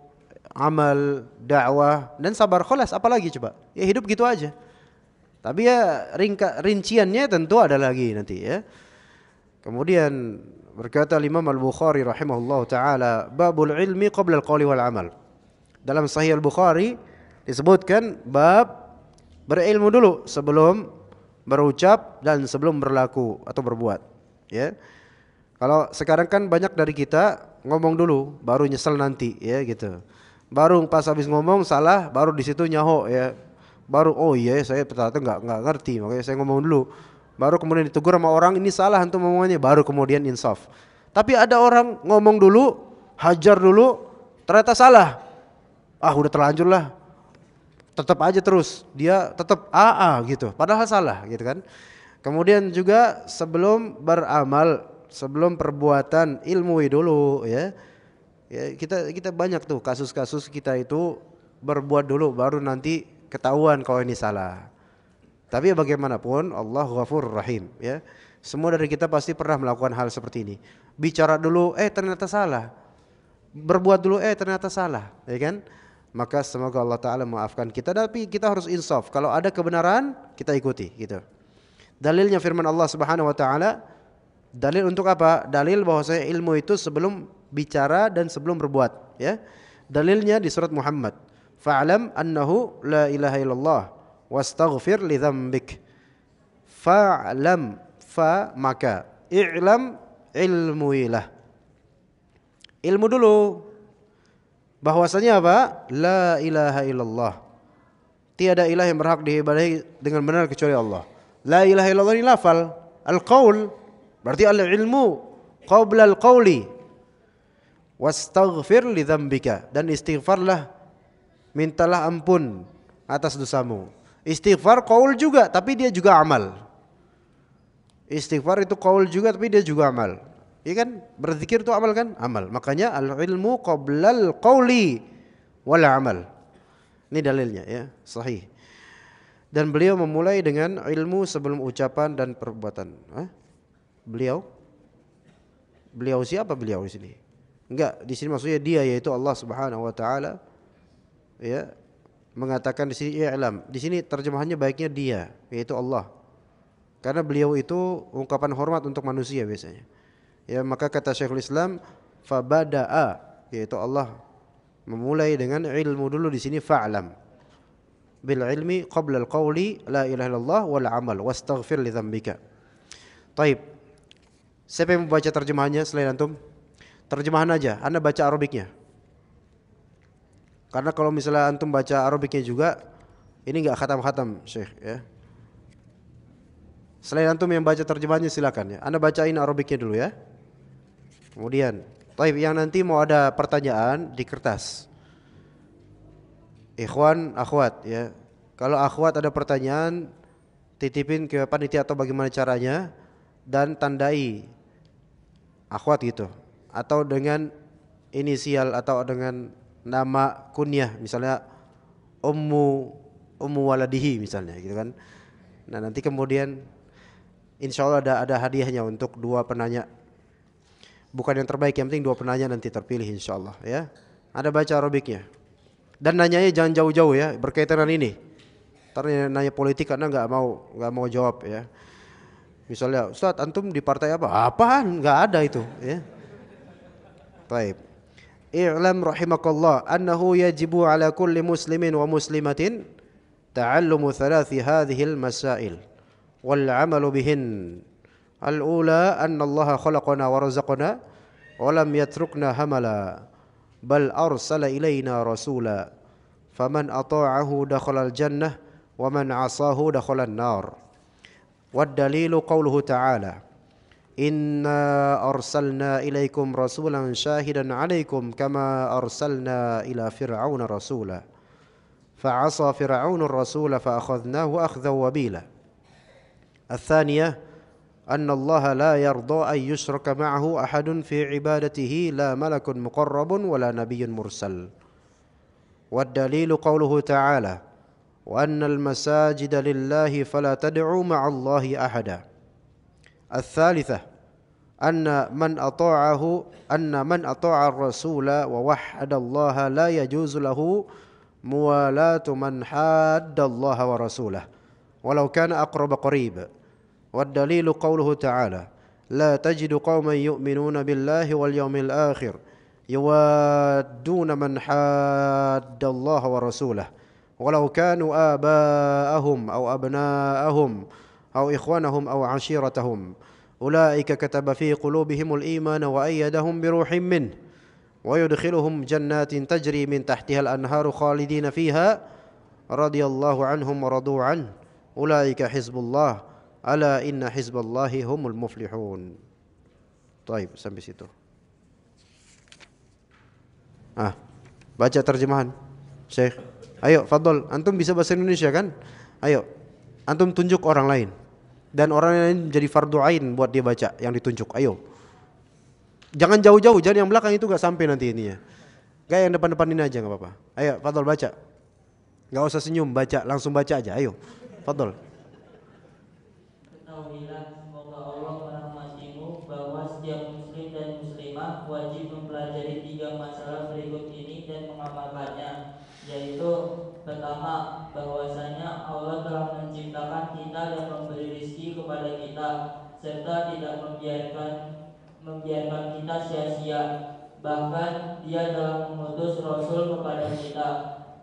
amal, dakwah dan sabar kholas apalagi coba. Ya hidup gitu aja. Tapi ya ringka, rinciannya tentu ada lagi nanti ya. Kemudian berkata Imam Al-Bukhari rahimahullah taala, babul ilmi qabla al-qawli wal amal. Dalam sahih Al-Bukhari disebutkan bab Berilmu dulu sebelum berucap dan sebelum berlaku atau berbuat, ya. Kalau sekarang kan banyak dari kita ngomong dulu baru nyesel nanti, ya gitu. Baru pas habis ngomong salah baru di situ nyaho ya. Baru oh iya saya ternyata nggak nggak ngerti makanya saya ngomong dulu. Baru kemudian ditegur sama orang ini salah untuk ngomongnya baru kemudian insaf. Tapi ada orang ngomong dulu, hajar dulu, ternyata salah. Ah udah terlanjur lah tetap aja terus dia tetap AA gitu padahal salah gitu kan kemudian juga sebelum beramal sebelum perbuatan ilmu dulu ya ya kita kita banyak tuh kasus-kasus kita itu berbuat dulu baru nanti ketahuan kalau ini salah tapi ya bagaimanapun Allah ghafur rahim ya semua dari kita pasti pernah melakukan hal seperti ini bicara dulu eh ternyata salah berbuat dulu eh ternyata salah ya kan maka semoga Allah taala maafkan kita tapi kita harus insaf kalau ada kebenaran kita ikuti gitu dalilnya firman Allah Subhanahu wa taala dalil untuk apa dalil bahwasanya ilmu itu sebelum bicara dan sebelum berbuat ya dalilnya di surat Muhammad fa'lam annahu la ilaha illallah wastaghfir li dzambik fa'lam fa maka i'lam ilmuilah ilmu dulu bahwasanya apa? La ilaha illallah. Tiada ilah yang berhak diibadahi dengan benar kecuali Allah. La ilaha illallah ini lafal. Al-qaul berarti al-ilmu qabla al-qauli. Wastaghfir li dhambika dan istighfarlah mintalah ampun atas dosamu. Istighfar qaul juga tapi dia juga amal. Istighfar itu qaul juga tapi dia juga amal. Iya kan? Berzikir itu amal kan? Amal. Makanya al ilmu qoblal qawli wal amal. Ini dalilnya ya, sahih. Dan beliau memulai dengan ilmu sebelum ucapan dan perbuatan. Hah? Beliau? Beliau siapa beliau di sini? Enggak, di sini maksudnya dia yaitu Allah Subhanahu wa taala ya mengatakan di sini i'lam. Di sini terjemahannya baiknya dia yaitu Allah. Karena beliau itu ungkapan hormat untuk manusia biasanya ya maka kata Syekhul Islam fabada'a yaitu Allah memulai dengan ilmu dulu di sini fa'lam bil ilmi qabla al qawli la ilaha illallah wal amal wastaghfir li dzambika taib siapa yang membaca terjemahannya selain antum terjemahan aja anda baca arabiknya karena kalau misalnya antum baca arabiknya juga ini enggak khatam-khatam Syekh ya selain antum yang baca terjemahannya silakan ya anda bacain arabiknya dulu ya Kemudian, taib yang nanti mau ada pertanyaan di kertas. Ikhwan, akhwat ya. Kalau akhwat ada pertanyaan, titipin ke panitia atau bagaimana caranya dan tandai akhwat gitu atau dengan inisial atau dengan nama kunyah misalnya ummu ummu waladihi misalnya gitu kan. Nah, nanti kemudian insya Allah ada ada hadiahnya untuk dua penanya bukan yang terbaik yang penting dua penanya nanti terpilih insya Allah ya ada baca Arabiknya dan nanyanya jangan jauh-jauh ya berkaitan dengan ini Ternyata nanya politik karena nggak mau nggak mau jawab ya misalnya Ustaz antum di partai apa apaan nggak ada itu ya Taib I'lam rahimakallah annahu yajibu ala kulli muslimin wa muslimatin ta'allumu thalathi hadhil masail wal amalu bihin الأولى أن الله خلقنا ورزقنا ولم يتركنا هملا بل أرسل إلينا رسولا فمن أطاعه دخل الجنة ومن عصاه دخل النار والدليل قوله تعالى إنا أرسلنا إليكم رسولا شاهدا عليكم كما أرسلنا إلى فرعون رسولا فعصى فرعون الرسول فأخذناه أخذا وبيلا الثانية أن الله لا يرضى أن يشرك معه أحد في عبادته لا ملك مقرب ولا نبي مرسل والدليل قوله تعالى وأن المساجد لله فلا تدعوا مع الله أحدا الثالثة أن من أطاعه أن من أطاع الرسول ووحد الله لا يجوز له موالاة من حاد الله ورسوله ولو كان أقرب قريب والدليل قوله تعالى لا تجد قوما يؤمنون بالله واليوم الآخر يوادون من حاد الله ورسوله ولو كانوا آباءهم أو أبناءهم أو إخوانهم أو عشيرتهم أولئك كتب في قلوبهم الإيمان وأيدهم بروح منه ويدخلهم جنات تجري من تحتها الأنهار خالدين فيها رضي الله عنهم ورضوا عنه أولئك حزب الله ala inna hizballahi humul muflihun. Taib sampai situ. Ah, baca terjemahan. Syekh. Ayo, Fadol, antum bisa bahasa Indonesia kan? Ayo, antum tunjuk orang lain. Dan orang lain jadi fardu ain buat dia baca yang ditunjuk. Ayo. Jangan jauh-jauh, jangan yang belakang itu gak sampai nanti ininya. Gak yang depan-depan ini aja gak apa-apa. Ayo, Fadol baca. Gak usah senyum, baca, langsung baca aja. Ayo, Fadol bilang semoga Allah merahmatimu bahwa setiap muslim dan muslimah wajib mempelajari tiga masalah berikut ini dan mengamalkannya yaitu pertama bahwasanya Allah telah menciptakan kita dan memberi rezeki kepada kita serta tidak membiarkan membiarkan kita sia-sia bahkan dia telah mengutus Rasul kepada kita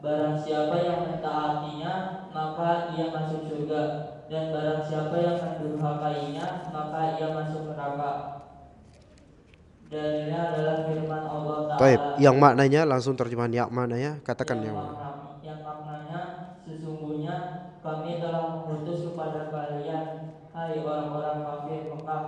barang siapa yang mentaatinya maka ia masuk surga dan barang siapa yang mendurhakainya maka ia masuk neraka. Dalilnya adalah firman Allah Taala. Yang maknanya langsung terjemahan yang maknanya katakan yang, yang maknanya. Yang maknanya sesungguhnya kami telah mengutus kepada kalian hai orang-orang kafir Mekah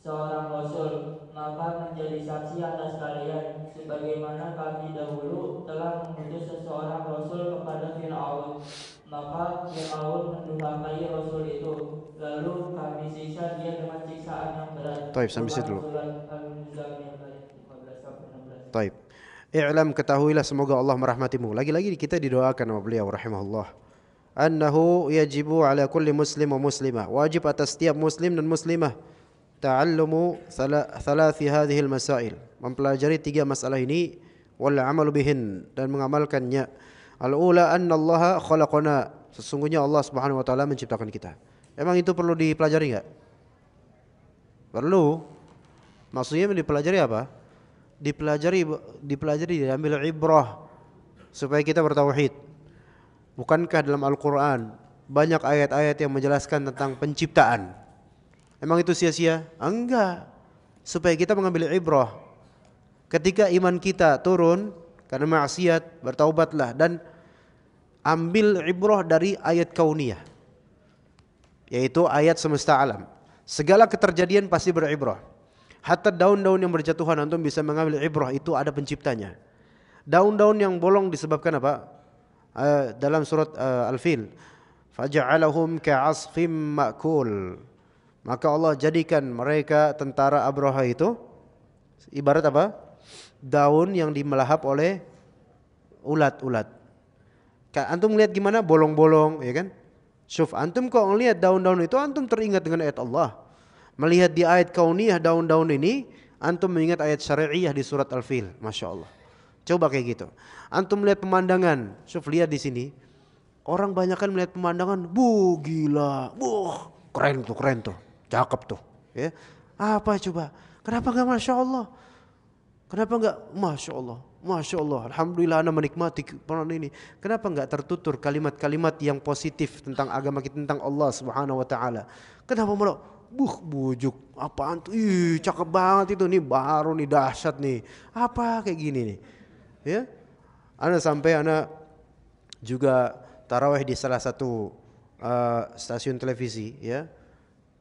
seorang rasul maka menjadi saksi atas kalian sebagaimana kami dahulu telah mengutus seseorang rasul kepada Firaun maka Fir'aun mendukakai Rasul itu Lalu kami siksa dia dengan siksaan yang berat Taib, sampai situ dulu Taib I'lam ketahuilah semoga Allah merahmatimu Lagi-lagi kita didoakan sama beliau rahimahullah Annahu yajibu ala kulli muslim wa muslimah Wajib atas setiap muslim dan muslimah Ta'allumu thalathi hadhil masail Mempelajari tiga masalah ini Wal amalu bihin Dan mengamalkannya Al-ula anna Allah khalaqana. Sesungguhnya Allah Subhanahu wa taala menciptakan kita. Emang itu perlu dipelajari enggak? Perlu. Maksudnya dipelajari apa? Dipelajari dipelajari diambil ibrah supaya kita bertauhid. Bukankah dalam Al-Qur'an banyak ayat-ayat yang menjelaskan tentang penciptaan? Emang itu sia-sia? Enggak. Supaya kita mengambil ibrah. Ketika iman kita turun karena maksiat, bertaubatlah dan ambil ibrah dari ayat kauniyah yaitu ayat semesta alam segala keterjadian pasti beribrah hatta daun-daun yang berjatuhan antum bisa mengambil ibrah itu ada penciptanya daun-daun yang bolong disebabkan apa uh, dalam surat uh, al-fil faja'alahum ka'asfim ma'kul maka Allah jadikan mereka tentara Abraha itu ibarat apa daun yang dimelahap oleh ulat-ulat antum lihat gimana bolong-bolong ya kan Suf antum kok ngelihat daun-daun itu antum teringat dengan ayat Allah melihat di ayat kauniyah daun-daun ini antum mengingat ayat syariah di surat Al-Fil Masya Allah coba kayak gitu antum lihat pemandangan Suf lihat di sini orang banyak kan melihat pemandangan bu gila bu keren tuh keren tuh cakep tuh ya apa coba kenapa nggak masya Allah kenapa nggak masya Allah Masya Allah, Alhamdulillah Anda menikmati peran ini. Kenapa enggak tertutur kalimat-kalimat yang positif tentang agama kita, tentang Allah Subhanahu Wa Taala? Kenapa malah buh bujuk apaan tuh? Ih, cakep banget itu nih baru nih dahsyat nih. Apa kayak gini nih? Ya, Anda sampai Anda juga taraweh di salah satu uh, stasiun televisi, ya.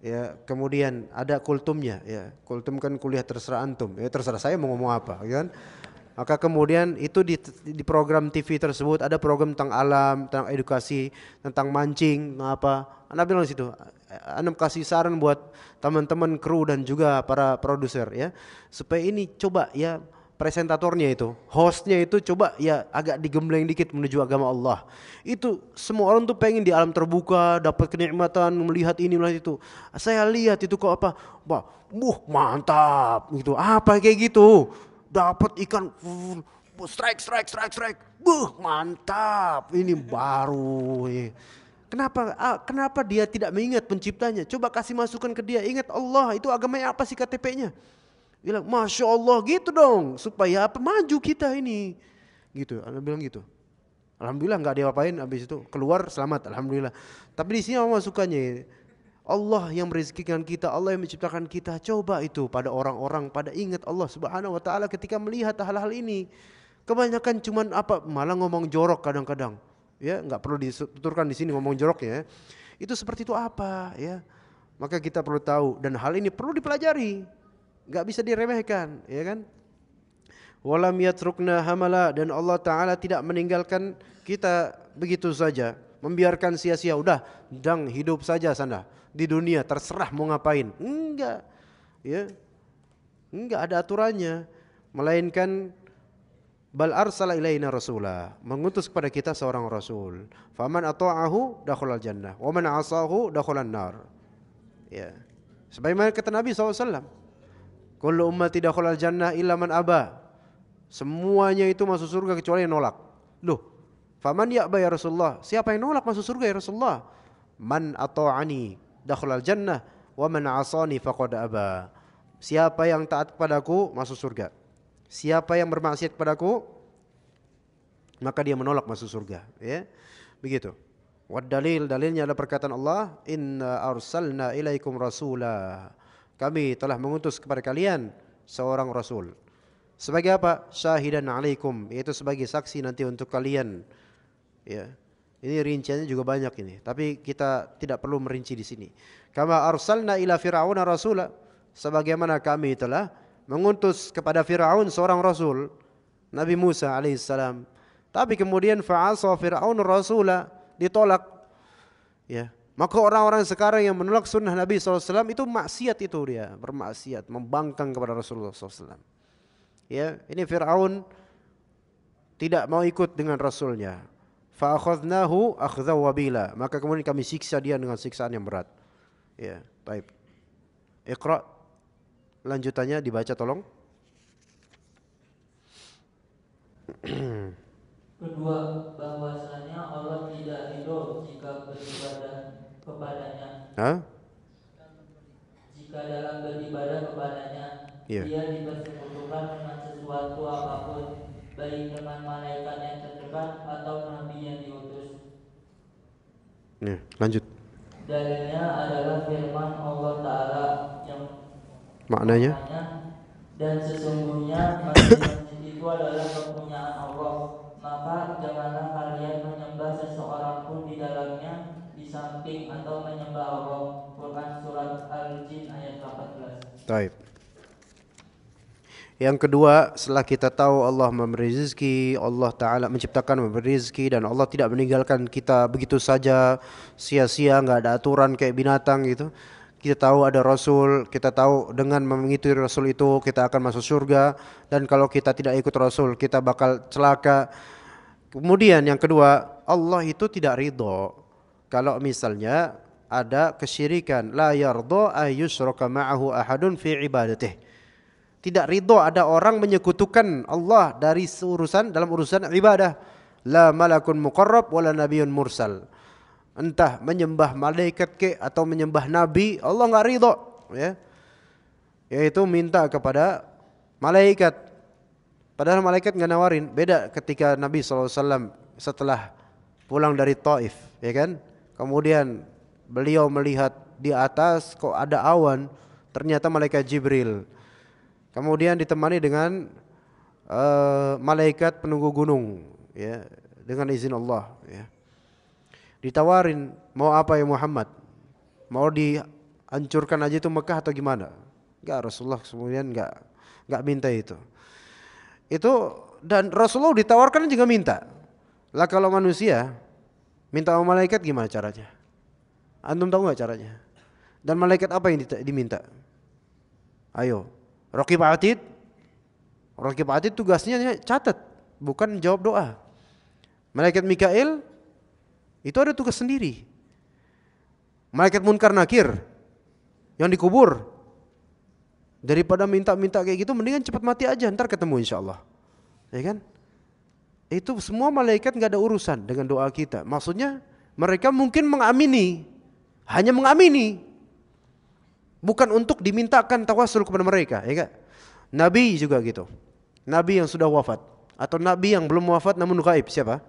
Ya, kemudian ada kultumnya, ya. Kultum kan kuliah terserah antum. Ya, terserah saya mau ngomong apa, ya kan? Ya maka kemudian itu di, di program TV tersebut ada program tentang alam, tentang edukasi, tentang mancing, apa. Anda bilang di situ. Anda kasih saran buat teman-teman kru dan juga para produser ya. Supaya ini coba ya presentatornya itu, hostnya itu coba ya agak digembleng dikit menuju agama Allah. Itu semua orang tuh pengen di alam terbuka, dapat kenikmatan, melihat ini melihat itu. Saya lihat itu kok apa? Wah, buh mantap gitu. Apa kayak gitu? dapat ikan strike strike strike strike. Buh, mantap. Ini baru. Eh. Kenapa ah, kenapa dia tidak mengingat penciptanya? Coba kasih masukan ke dia, ingat Allah, itu agamanya apa sih KTP-nya? Bilang, Masya Allah gitu dong, supaya apa maju kita ini. Gitu, Anda bilang gitu. Alhamdulillah nggak diapain habis itu keluar selamat alhamdulillah. Tapi di sini apa masukannya? Allah yang merizkikan kita, Allah yang menciptakan kita. Coba itu pada orang-orang pada ingat Allah Subhanahu wa taala ketika melihat hal-hal ini. Kebanyakan cuman apa malah ngomong jorok kadang-kadang. Ya, nggak perlu dituturkan di sini ngomong jorok ya. Itu seperti itu apa, ya? Maka kita perlu tahu dan hal ini perlu dipelajari. nggak bisa diremehkan, ya kan? Walam yatrukna hamala dan Allah taala tidak meninggalkan kita begitu saja, membiarkan sia-sia. Udah, dang hidup saja sana di dunia terserah mau ngapain. Enggak. Ya. Enggak ada aturannya melainkan bal arsala ilaina rasula mengutus kepada kita seorang rasul faman ata'ahu dakhala jannah wa man 'asahu dakhala nar ya sebagaimana kata Nabi SAW kullu ummati dakhala jannah illa man aba semuanya itu masuk surga kecuali yang nolak loh faman ya ya Rasulullah siapa yang nolak masuk surga ya Rasulullah man ata'ani dakhalal jannah wa man asani faqad aba. Siapa yang taat kepadaku masuk surga. Siapa yang bermaksiat kepadaku maka dia menolak masuk surga, ya. Begitu. Wad dalil dalilnya adalah perkataan Allah, "Inna arsalna ilaikum rasula." Kami telah mengutus kepada kalian seorang rasul. Sebagai apa? Syahidan alaikum, yaitu sebagai saksi nanti untuk kalian. Ya. Ini rinciannya juga banyak ini, tapi kita tidak perlu merinci di sini. Kama arsalna ila fir'auna rasula, sebagaimana kami telah mengutus kepada Firaun seorang rasul, Nabi Musa alaihissalam. Tapi kemudian fa'asa Firaun rasula ditolak. Ya. Maka orang-orang sekarang yang menolak sunnah Nabi SAW itu maksiat itu dia, bermaksiat, membangkang kepada Rasulullah SAW. Ya, ini Fir'aun tidak mau ikut dengan Rasulnya. Fa'akhadnahu akhza wabila. Maka kemudian kami siksa dia dengan siksaan yang berat. Ya, taib. Iqra lanjutannya dibaca tolong. Kedua, bahwasanya Allah tidak ridho jika beribadah kepadanya. Hah? Jika dalam beribadah kepadanya, yeah. dia dipersekutukan dengan sesuatu apapun baik dengan malaikat yang terdekat atau nabi yang diutus. Ya, lanjut. Dalilnya adalah firman Allah Ta'ala yang maknanya, dan sesungguhnya masjid itu adalah kepunyaan Allah maka janganlah kalian menyembah seseorang pun di dalamnya di samping atau menyembah Allah Quran surat Al-Jin ayat 14. Taib. Yang kedua, setelah kita tahu Allah memberi rezeki, Allah taala menciptakan memberi rezeki dan Allah tidak meninggalkan kita begitu saja sia-sia nggak ada aturan kayak binatang gitu. Kita tahu ada Rasul, kita tahu dengan mengikuti Rasul itu kita akan masuk surga dan kalau kita tidak ikut Rasul kita bakal celaka. Kemudian yang kedua, Allah itu tidak ridho. Kalau misalnya ada kesyirikan, la yardo ayyushraka ma'ahu ahadun fi ibadatih tidak ridho ada orang menyekutukan Allah dari urusan dalam urusan ibadah. La malakun muqarrab wala nabiyyun mursal. Entah menyembah malaikat ke atau menyembah nabi, Allah enggak ridho ya. Yaitu minta kepada malaikat. Padahal malaikat enggak nawarin. Beda ketika Nabi SAW setelah pulang dari Taif, ya kan? Kemudian beliau melihat di atas kok ada awan, ternyata malaikat Jibril Kemudian ditemani dengan uh, malaikat penunggu gunung ya dengan izin Allah ya. Ditawarin mau apa ya Muhammad? Mau dihancurkan aja itu Mekah atau gimana? Enggak Rasulullah kemudian enggak enggak minta itu. Itu dan Rasulullah ditawarkan juga minta. Lah kalau manusia minta sama malaikat gimana caranya? Antum tahu nggak caranya? Dan malaikat apa yang diminta? Ayo, Rokib Atid Rokib Atid tugasnya catat bukan jawab doa Malaikat Mikail itu ada tugas sendiri Malaikat Munkar Nakir yang dikubur daripada minta-minta kayak gitu mendingan cepat mati aja ntar ketemu insya Allah ya kan itu semua malaikat gak ada urusan dengan doa kita maksudnya mereka mungkin mengamini hanya mengamini Bukan untuk dimintakan tawasul kepada mereka, ya kan? Nabi juga gitu. Nabi yang sudah wafat atau nabi yang belum wafat namun gaib siapa?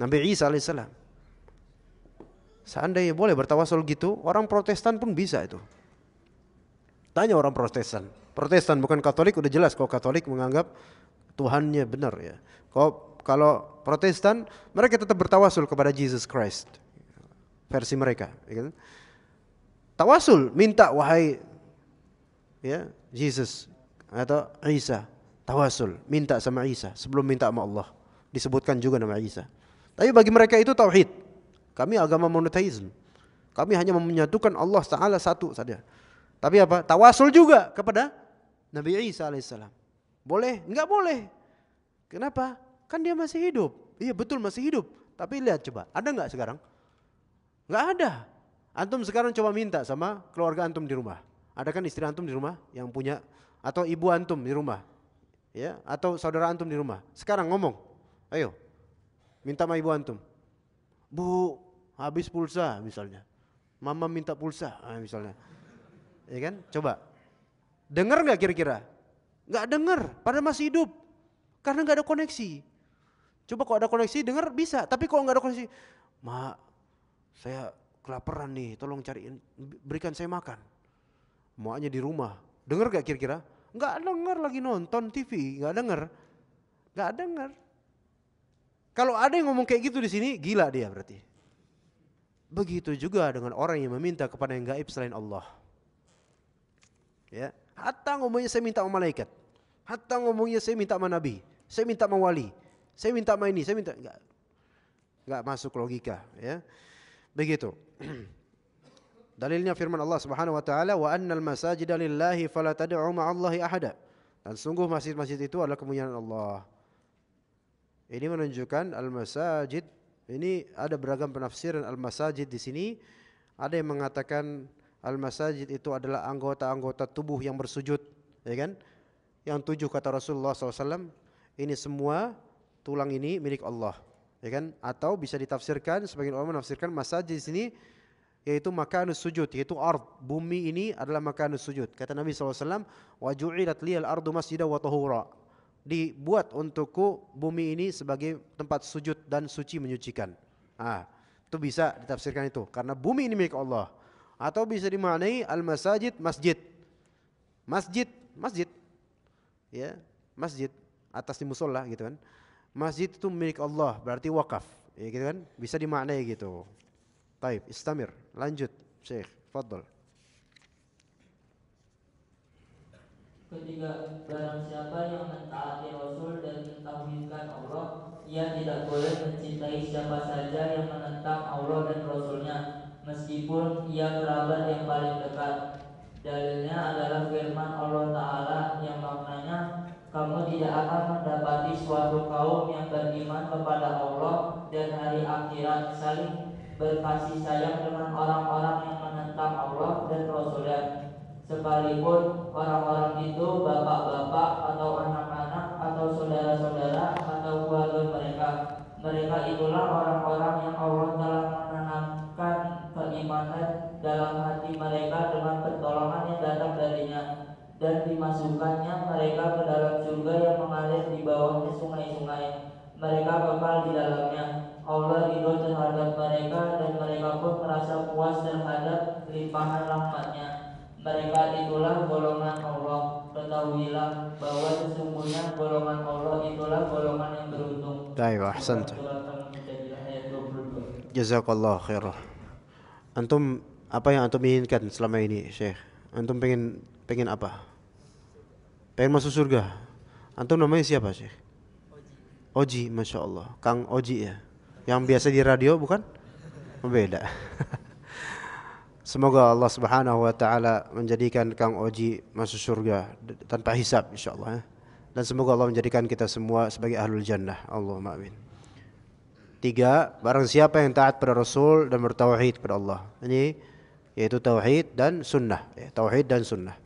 Nabi Isa alaihissalam. Seandainya boleh bertawasul gitu, orang Protestan pun bisa itu. Tanya orang Protestan. Protestan bukan Katolik udah jelas kalau Katolik menganggap Tuhannya benar ya. Kalau kalau Protestan mereka tetap bertawasul kepada Jesus Christ versi mereka. Ya kan? Tawasul, minta wahai ya, Jesus atau Isa. Tawasul, minta sama Isa sebelum minta sama Allah. Disebutkan juga nama Isa. Tapi bagi mereka itu tauhid. Kami agama monoteisme. Kami hanya menyatukan Allah Taala satu saja. Tapi apa? Tawasul juga kepada Nabi Isa alaihissalam. Boleh? Enggak boleh. Kenapa? Kan dia masih hidup. Iya betul masih hidup. Tapi lihat coba, ada nggak sekarang? Nggak ada. Antum sekarang coba minta sama keluarga antum di rumah. Ada kan istri antum di rumah yang punya atau ibu antum di rumah? Ya, atau saudara antum di rumah. Sekarang ngomong. Ayo. Minta sama ibu antum. Bu, habis pulsa misalnya. Mama minta pulsa ah, misalnya. Ya kan? Coba. Dengar nggak kira-kira? Nggak dengar, padahal masih hidup. Karena nggak ada koneksi. Coba kalau ada koneksi dengar bisa, tapi kalau nggak ada koneksi, "Ma, saya kelaparan nih, tolong cariin, berikan saya makan. Maunya di rumah. Dengar gak kira-kira? Gak dengar lagi nonton TV, gak dengar. Gak dengar. Kalau ada yang ngomong kayak gitu di sini, gila dia berarti. Begitu juga dengan orang yang meminta kepada yang gaib selain Allah. Ya, hatta ngomongnya saya minta sama malaikat. Hatta ngomongnya saya minta sama nabi, saya minta sama wali, saya minta sama ini, saya minta enggak. Enggak masuk logika, ya. Begitu. *clears throat* Dalilnya firman Allah Subhanahu wa taala wa annal masajida lillahi fala tad'u ma'allahi ahada. Dan sungguh masjid-masjid itu adalah kemuliaan Allah. Ini menunjukkan al-masajid ini ada beragam penafsiran al-masajid di sini. Ada yang mengatakan al-masajid itu adalah anggota-anggota tubuh yang bersujud, ya kan? Yang tujuh kata Rasulullah SAW ini semua tulang ini milik Allah, ya kan? Atau bisa ditafsirkan sebagian ulama menafsirkan masajid di sini yaitu makanus sujud yaitu ard bumi ini adalah makanus sujud kata Nabi SAW wa ju'ilat liyal ardu masjidah wa tahura dibuat untukku bumi ini sebagai tempat sujud dan suci menyucikan ah itu bisa ditafsirkan itu karena bumi ini milik Allah atau bisa dimaknai al masajid masjid masjid masjid ya masjid atas di musola gitu kan masjid itu milik Allah berarti wakaf ya gitu kan bisa dimaknai gitu Taib, istamir. Lanjut, Syekh. Fadl. Ketiga, barang siapa yang mentaati Rasul dan mentauhidkan Allah, ia tidak boleh mencintai siapa saja yang menentang Allah dan Rasulnya, meskipun ia kerabat yang paling dekat. Dalilnya adalah firman Allah Ta'ala yang maknanya, kamu tidak akan mendapati suatu kaum yang beriman kepada Allah dan hari akhirat saling berkasih sayang dengan orang-orang yang menentang Allah dan Rasulnya. Sekalipun orang-orang itu bapak-bapak atau anak-anak atau saudara-saudara atau keluarga mereka. Mereka itulah orang-orang yang Allah telah menanamkan keimanan dalam hati mereka dengan pertolongan yang datang darinya dan dimasukkannya mereka ke dalam surga yang mengalir di bawahnya sungai-sungai mereka kekal di dalamnya. Allah ridho terhadap mereka dan mereka pun merasa puas terhadap limpahan rahmatnya. Mereka itulah golongan Allah. Ketahuilah bahwa sesungguhnya golongan Allah itulah golongan yang beruntung. Taib, ahsantum. Jazakallah khairah. Antum apa yang antum inginkan selama ini, Syekh? Antum pengen pengen apa? Pengen masuk surga. Antum namanya siapa, Syekh? Oji, masya Allah, Kang Oji ya, yang biasa di radio bukan? Beda. *laughs* Semoga Allah Subhanahu wa taala menjadikan Kang Oji masuk surga tanpa hisab Allah. ya. Dan semoga Allah menjadikan kita semua sebagai ahlul jannah. Allahumma amin. Tiga, barang siapa yang taat pada Rasul dan bertauhid kepada Allah. Ini yaitu tauhid dan sunnah, ya, tauhid dan sunnah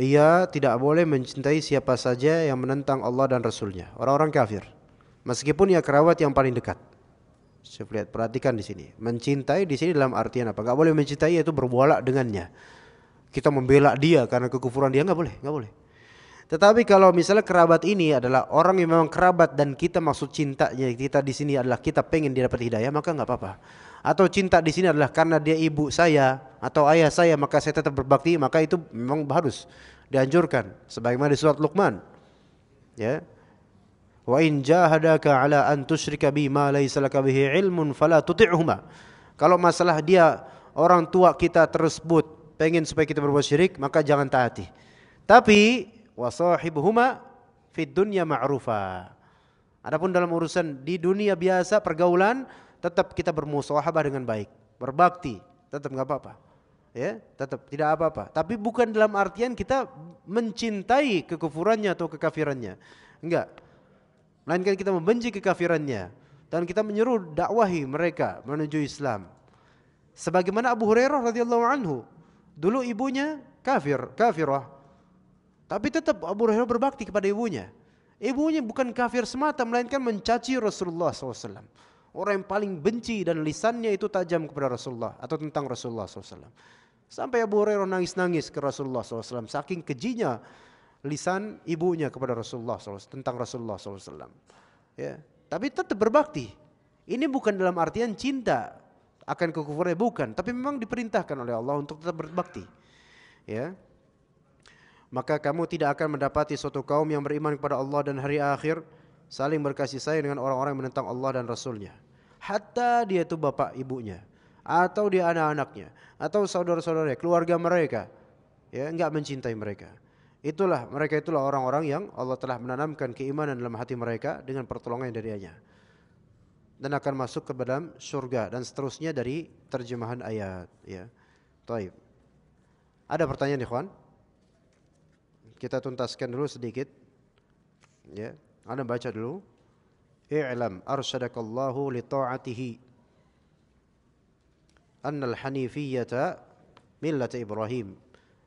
ia tidak boleh mencintai siapa saja yang menentang Allah dan Rasulnya, orang-orang kafir. Meskipun ia kerawat yang paling dekat. Saya lihat perhatikan di sini. Mencintai di sini dalam artian apa? Gak boleh mencintai itu berbualak dengannya. Kita membela dia karena kekufuran dia nggak boleh, nggak boleh. Tetapi kalau misalnya kerabat ini adalah orang yang memang kerabat dan kita maksud cintanya kita di sini adalah kita pengen dia dapat hidayah maka nggak apa-apa. Atau cinta di sini adalah karena dia ibu saya atau ayah saya maka saya tetap berbakti maka itu memang harus dianjurkan sebagaimana di surat Luqman. Ya. Wa in jahadaka ala an tusyrika bima laysa laka bihi ilmun fala tuti'huma. Kalau masalah dia orang tua kita tersebut pengen supaya kita berbuat syirik maka jangan taati. Tapi wa sahibuhuma fid dunya ma'rufa. Adapun dalam urusan di dunia biasa pergaulan tetap kita bermusyawarah dengan baik, berbakti, tetap nggak apa-apa. Ya, tetap tidak apa-apa. Tapi bukan dalam artian kita mencintai kekufurannya atau kekafirannya. Enggak. Melainkan kita membenci kekafirannya dan kita menyuruh dakwahi mereka menuju Islam. Sebagaimana Abu Hurairah radhiyallahu anhu, dulu ibunya kafir, kafirah. Tapi tetap Abu Hurairah berbakti kepada ibunya. Ibunya bukan kafir semata melainkan mencaci Rasulullah SAW. Orang yang paling benci dan lisannya itu tajam kepada Rasulullah atau tentang Rasulullah SAW. Sampai Abu Hurairah nangis-nangis ke Rasulullah SAW. Saking kejinya lisan ibunya kepada Rasulullah SAW, tentang Rasulullah SAW. Ya. Tapi tetap berbakti. Ini bukan dalam artian cinta akan kekufurnya bukan, tapi memang diperintahkan oleh Allah untuk tetap berbakti. Ya maka kamu tidak akan mendapati suatu kaum yang beriman kepada Allah dan hari akhir saling berkasih sayang dengan orang-orang yang menentang Allah dan Rasulnya. Hatta dia itu bapak ibunya atau dia anak-anaknya atau saudara-saudaranya, keluarga mereka ya enggak mencintai mereka. Itulah mereka itulah orang-orang yang Allah telah menanamkan keimanan dalam hati mereka dengan pertolongan darinya dan akan masuk ke dalam surga dan seterusnya dari terjemahan ayat ya. Taib. Ada pertanyaan ikhwan? Ya, Kita tuntaskan dulu sedikit. Ya, Anda baca dulu. I'lam arsyadakallahu li ta'atihi anna al hanifiyata millata Ibrahim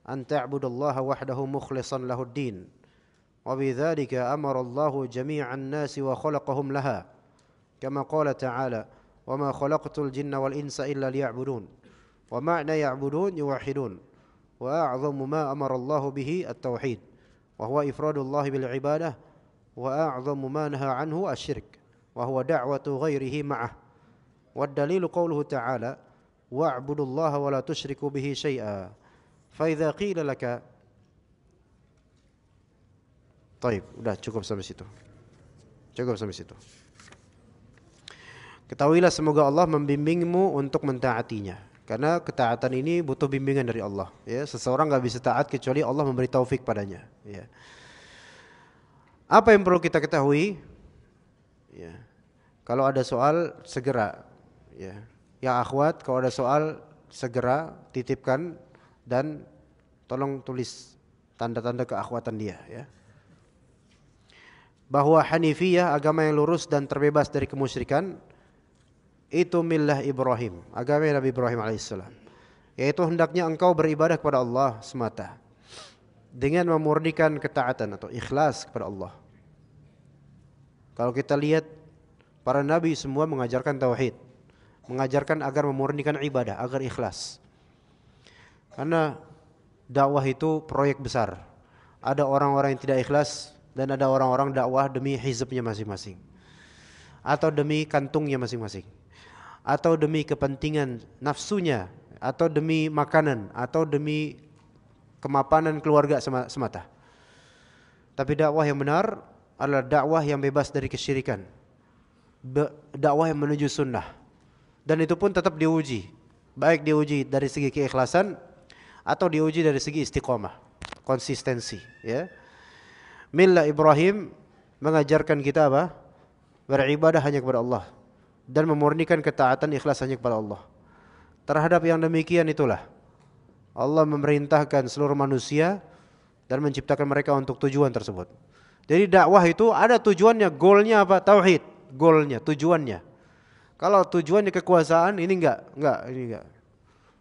an ta'budallaha wahdahu mukhlishan lahu din wa bidzalika amara Allahu jami'an nasi wa khalaqahum laha kama qala ta'ala وما خلقت الجن والإنس إلا ليعبدون ومعنى يعبدون يوحدون وأعظم ما أمر الله به التوحيد وهو إفراد الله بالعبادة وأعظم ما نهى عنه الشرك وهو دعوة غيره معه والدليل قوله تعالى واعبدوا الله ولا تشركوا به شيئا فإذا قيل لك طيب udah cukup sampai situ cukup sampai situ Ketahuilah semoga Allah membimbingmu untuk mentaatinya. Karena ketaatan ini butuh bimbingan dari Allah. Ya, seseorang nggak bisa taat kecuali Allah memberi taufik padanya. Ya. Apa yang perlu kita ketahui? Ya. Kalau ada soal segera. Ya. Ya akhwat, kalau ada soal segera titipkan dan tolong tulis tanda-tanda keakhwatan dia. Ya. Bahwa Hanifiyah agama yang lurus dan terbebas dari kemusyrikan itu milah Ibrahim, agama Nabi Ibrahim alaihissalam. Yaitu hendaknya engkau beribadah kepada Allah semata dengan memurnikan ketaatan atau ikhlas kepada Allah. Kalau kita lihat para nabi semua mengajarkan tauhid, mengajarkan agar memurnikan ibadah, agar ikhlas. Karena dakwah itu proyek besar. Ada orang-orang yang tidak ikhlas dan ada orang-orang dakwah demi hizibnya masing-masing atau demi kantungnya masing-masing atau demi kepentingan nafsunya atau demi makanan atau demi kemapanan keluarga semata. Tapi dakwah yang benar adalah dakwah yang bebas dari kesyirikan. Dakwah yang menuju sunnah. Dan itu pun tetap diuji. Baik diuji dari segi keikhlasan atau diuji dari segi istiqomah, konsistensi, ya. Milla Ibrahim mengajarkan kita apa? Beribadah hanya kepada Allah dan memurnikan ketaatan ikhlas hanya kepada Allah. Terhadap yang demikian itulah Allah memerintahkan seluruh manusia dan menciptakan mereka untuk tujuan tersebut. Jadi dakwah itu ada tujuannya, goalnya apa? Tauhid, goalnya, tujuannya. Kalau tujuannya kekuasaan ini enggak, enggak, ini enggak.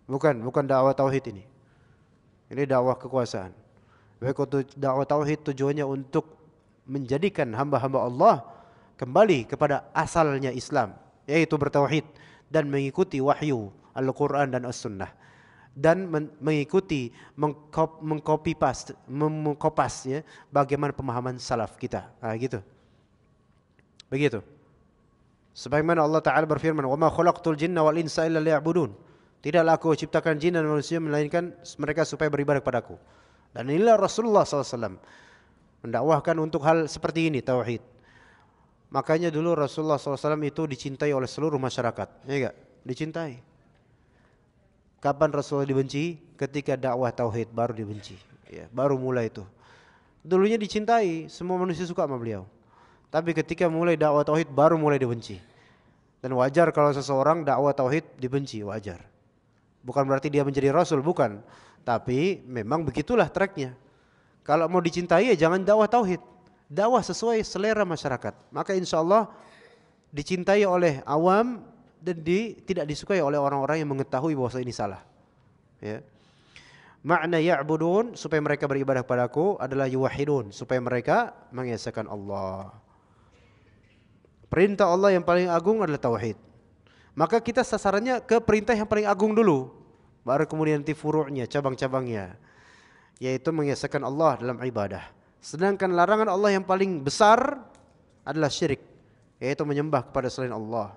Bukan, bukan dakwah tauhid ini. Ini dakwah kekuasaan. Baik itu dakwah tauhid tujuannya untuk menjadikan hamba-hamba Allah kembali kepada asalnya Islam, yaitu bertauhid dan mengikuti wahyu Al-Qur'an dan As-Sunnah dan mengikuti mengkopi mengcopy paste mengkopas ya bagaimana pemahaman salaf kita nah, gitu begitu sebagaimana Allah taala berfirman wa ma khalaqtul jinna wal insa illa liya'budun tidaklah aku ciptakan jin dan manusia melainkan mereka supaya beribadah kepadaku dan inilah Rasulullah SAW mendakwahkan untuk hal seperti ini tauhid Makanya dulu Rasulullah SAW itu dicintai oleh seluruh masyarakat, ya enggak? Dicintai. Kapan Rasulullah dibenci? Ketika dakwah tauhid baru dibenci, ya, baru mulai itu. Dulunya dicintai, semua manusia suka sama beliau. Tapi ketika mulai dakwah tauhid baru mulai dibenci. Dan wajar kalau seseorang dakwah tauhid dibenci, wajar. Bukan berarti dia menjadi rasul, bukan. Tapi memang begitulah treknya. Kalau mau dicintai ya jangan dakwah tauhid dakwah sesuai selera masyarakat. Maka insya Allah dicintai oleh awam dan di, tidak disukai oleh orang-orang yang mengetahui bahwa ini salah. Ya. Makna ya'budun supaya mereka beribadah kepadaku adalah yuwahidun supaya mereka mengesakan Allah. Perintah Allah yang paling agung adalah tauhid. Maka kita sasarannya ke perintah yang paling agung dulu, baru kemudian nanti furu'nya, cabang-cabangnya, yaitu mengesakan Allah dalam ibadah. Sedangkan larangan Allah yang paling besar adalah syirik, yaitu menyembah kepada selain Allah.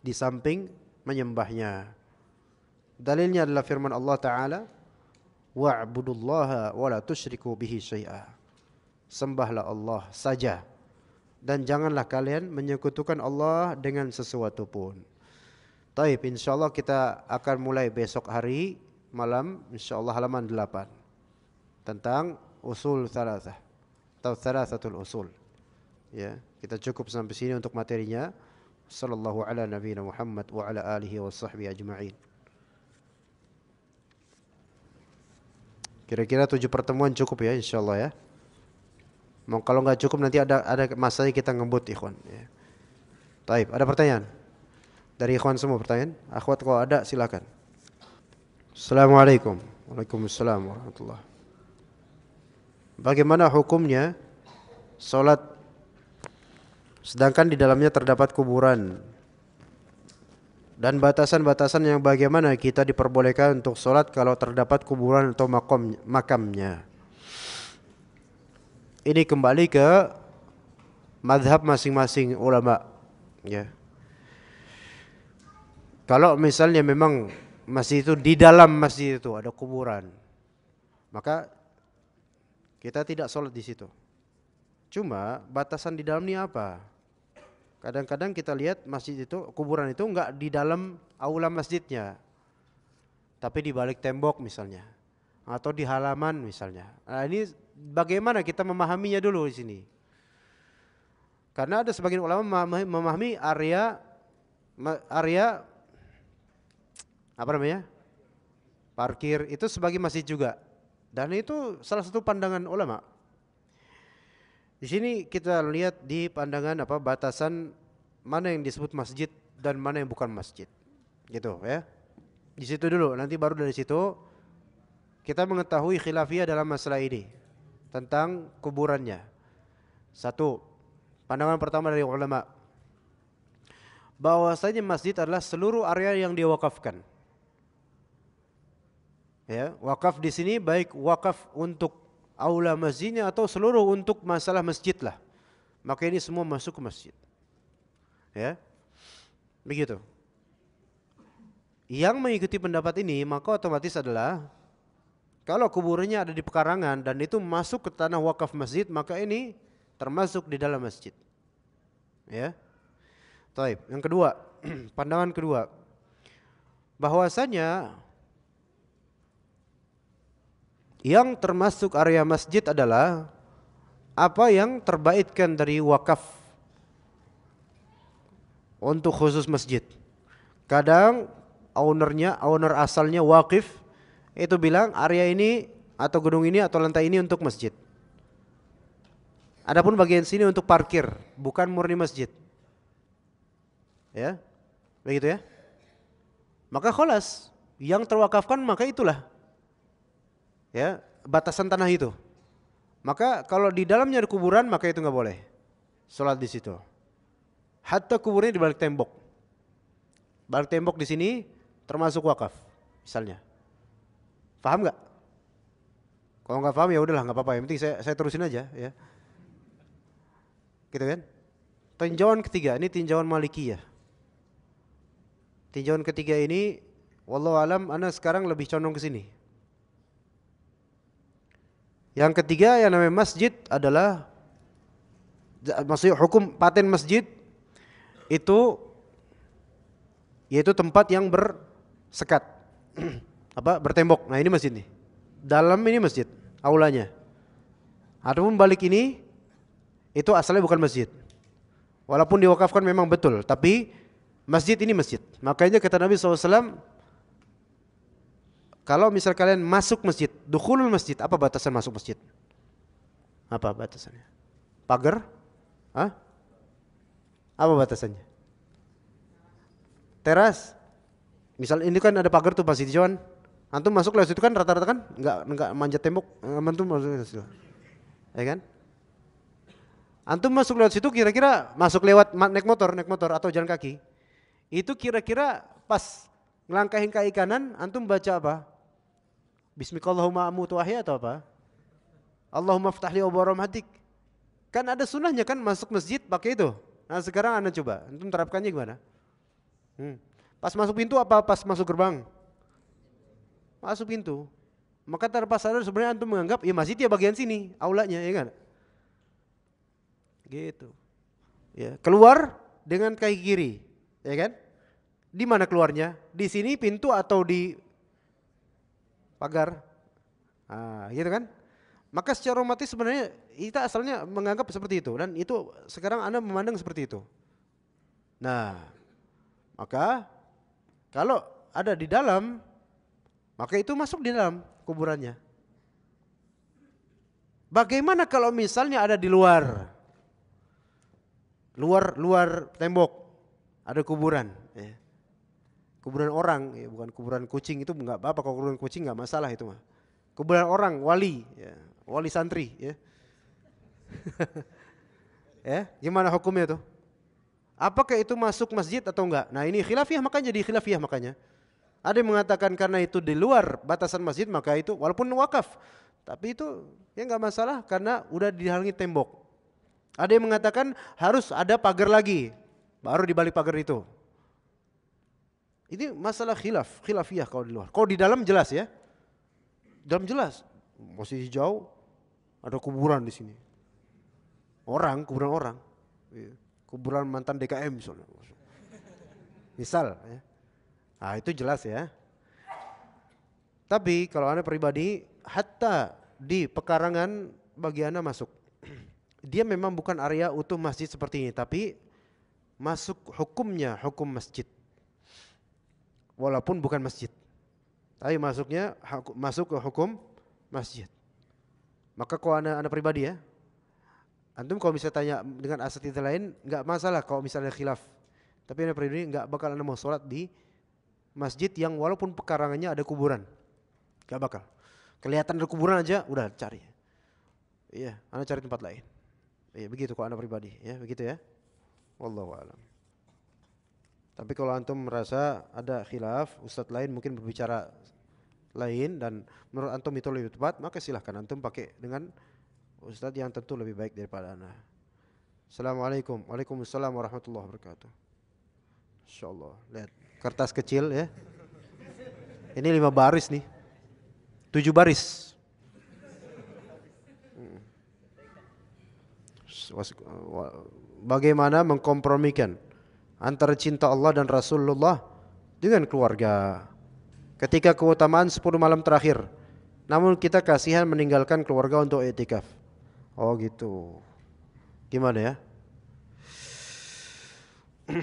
Di samping menyembahnya. Dalilnya adalah firman Allah Ta'ala, wa'budullaha wa la tusyriku bihi syai'a. Sembahlah Allah saja dan janganlah kalian menyekutukan Allah dengan sesuatu pun. Taib, insya Allah kita akan mulai besok hari malam, insya Allah halaman 8 tentang usul thalatha atau thalathatul usul. Ya, kita cukup sampai sini untuk materinya. Sallallahu ala nabiyina Muhammad wa ala alihi wa sahbihi ajma'in. Kira-kira tujuh pertemuan cukup ya insyaallah ya. Mau kalau nggak cukup nanti ada ada masanya kita ngebut ikhwan ya. Taib, ada pertanyaan? Dari ikhwan semua pertanyaan? Akhwat kalau ada silakan. Assalamualaikum. Waalaikumsalam warahmatullahi Bagaimana hukumnya sholat sedangkan di dalamnya terdapat kuburan dan batasan-batasan yang bagaimana kita diperbolehkan untuk sholat kalau terdapat kuburan atau makamnya. makamnya. Ini kembali ke madhab masing-masing ulama. Ya. Kalau misalnya memang masjid itu di dalam masjid itu ada kuburan, maka kita tidak sholat di situ. Cuma batasan di dalam dalamnya apa? Kadang-kadang kita lihat masjid itu, kuburan itu enggak di dalam aula masjidnya. Tapi di balik tembok misalnya. Atau di halaman misalnya. Nah ini bagaimana kita memahaminya dulu di sini. Karena ada sebagian ulama memahami area area apa namanya? parkir itu sebagai masjid juga. Dan itu salah satu pandangan ulama. Di sini kita lihat di pandangan apa batasan mana yang disebut masjid dan mana yang bukan masjid. Gitu ya. Di situ dulu nanti baru dari situ kita mengetahui khilafiyah dalam masalah ini tentang kuburannya. Satu, pandangan pertama dari ulama bahwasanya masjid adalah seluruh area yang diwakafkan. Ya, wakaf di sini baik wakaf untuk aula masjidnya atau seluruh untuk masalah masjid lah. Maka ini semua masuk ke masjid. Ya. Begitu. Yang mengikuti pendapat ini maka otomatis adalah kalau kuburnya ada di pekarangan dan itu masuk ke tanah wakaf masjid maka ini termasuk di dalam masjid. Ya. Taib. Yang kedua, *clears throat* pandangan kedua bahwasanya yang termasuk area masjid adalah apa yang terbaitkan dari wakaf untuk khusus masjid. Kadang ownernya, owner asalnya wakif itu bilang area ini atau gedung ini atau lantai ini untuk masjid. Adapun bagian sini untuk parkir, bukan murni masjid. Ya. Begitu ya. Maka kholas, yang terwakafkan maka itulah ya batasan tanah itu. Maka kalau di dalamnya ada kuburan maka itu nggak boleh sholat di situ. Hatta kuburnya di balik tembok. Balik tembok di sini termasuk wakaf misalnya. Paham nggak? Kalau nggak paham ya udahlah nggak apa-apa. Yang penting saya, saya terusin aja ya. Gitu kan? Tinjauan ketiga ini tinjauan maliki ya. Tinjauan ketiga ini, wallahu alam, ana sekarang lebih condong ke sini. Yang ketiga yang namanya masjid adalah maksudnya hukum paten masjid itu yaitu tempat yang bersekat *clears throat* apa bertembok. Nah, ini masjid nih. Dalam ini masjid, aulanya. Adapun balik ini itu asalnya bukan masjid. Walaupun diwakafkan memang betul, tapi masjid ini masjid. Makanya kata Nabi SAW kalau misal kalian masuk masjid, dukhulul masjid, apa batasan masuk masjid? Apa batasannya? Pagar? Hah? Apa batasannya? Teras? Misal ini kan ada pagar tuh di Sidjon. Antum masuk lewat situ kan rata-rata kan enggak enggak manjat tembok, antum masuk lewat situ. Ya kan? Antum masuk lewat situ kira-kira masuk lewat naik motor, naik motor atau jalan kaki. Itu kira-kira pas ngelangkahin kaki kanan, antum baca apa? Bismikallahumma amutu ahya atau apa? Allahumma ftahli hatik. Kan ada sunnahnya kan masuk masjid pakai itu. Nah sekarang anda coba, antum terapkannya gimana? Hmm. Pas masuk pintu apa pas masuk gerbang? Masuk pintu. Maka terpas sadar sebenarnya antum menganggap ya masjid ya bagian sini, aulanya ya kan? Gitu. Ya, keluar dengan kaki kiri, ya kan? Di mana keluarnya? Di sini pintu atau di pagar. Nah, gitu kan? Maka secara otomatis sebenarnya kita asalnya menganggap seperti itu dan itu sekarang Anda memandang seperti itu. Nah, maka kalau ada di dalam maka itu masuk di dalam kuburannya. Bagaimana kalau misalnya ada di luar? Luar luar tembok ada kuburan kuburan orang ya bukan kuburan kucing itu nggak apa-apa kalau kuburan kucing nggak masalah itu mah kuburan orang wali ya wali santri ya *laughs* ya gimana hukumnya tuh apakah itu masuk masjid atau enggak nah ini khilafiyah makanya jadi khilafiyah makanya ada yang mengatakan karena itu di luar batasan masjid maka itu walaupun wakaf tapi itu ya nggak masalah karena udah dihalangi tembok ada yang mengatakan harus ada pagar lagi baru dibalik pagar itu ini masalah khilaf, khilafiyah kalau di luar. Kalau di dalam jelas ya. Dalam jelas. Masih jauh ada kuburan di sini. Orang, kuburan orang. Iya. Kuburan mantan DKM misalnya. Misal ya. Nah, itu jelas ya. Tapi kalau Anda pribadi, hatta di pekarangan bagi Anda masuk. *clears throat* Dia memang bukan area utuh masjid seperti ini, tapi masuk hukumnya hukum masjid walaupun bukan masjid. Tapi masuknya masuk ke hukum masjid. Maka kalau anda, anda pribadi ya, antum kalau misalnya tanya dengan asatidz lain enggak masalah kalau misalnya khilaf. Tapi anda pribadi enggak bakal anda mau sholat di masjid yang walaupun pekarangannya ada kuburan, Enggak bakal. Kelihatan ada kuburan aja, udah cari. Iya, anda cari tempat lain. Iya begitu kalau anda pribadi, ya begitu ya. Wallahu a'lam. Tapi kalau antum merasa ada khilaf, ustadz lain mungkin berbicara lain dan menurut antum itu lebih tepat, maka silahkan antum pakai dengan ustadz yang tentu lebih baik daripada anda. Assalamualaikum, waalaikumsalam warahmatullahi wabarakatuh. Insyaallah, lihat kertas kecil ya. Ini lima baris nih, tujuh baris. Hmm. Bagaimana mengkompromikan? antara cinta Allah dan Rasulullah dengan keluarga. Ketika keutamaan 10 malam terakhir, namun kita kasihan meninggalkan keluarga untuk etikaf. Oh gitu. Gimana ya? *clears throat*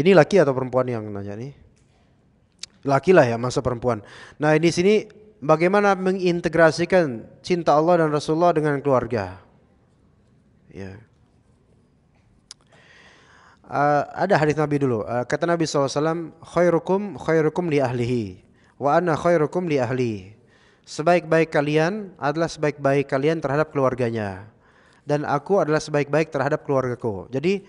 ini laki atau perempuan yang nanya nih? Laki lah ya, masa perempuan. Nah, ini sini bagaimana mengintegrasikan cinta Allah dan Rasulullah dengan keluarga? Ya. Uh, ada hadis Nabi dulu. Uh, kata Nabi SAW, khairukum khairukum li ahlihi wa ana khairukum li ahli. Sebaik-baik kalian adalah sebaik-baik kalian terhadap keluarganya dan aku adalah sebaik-baik terhadap keluargaku. Jadi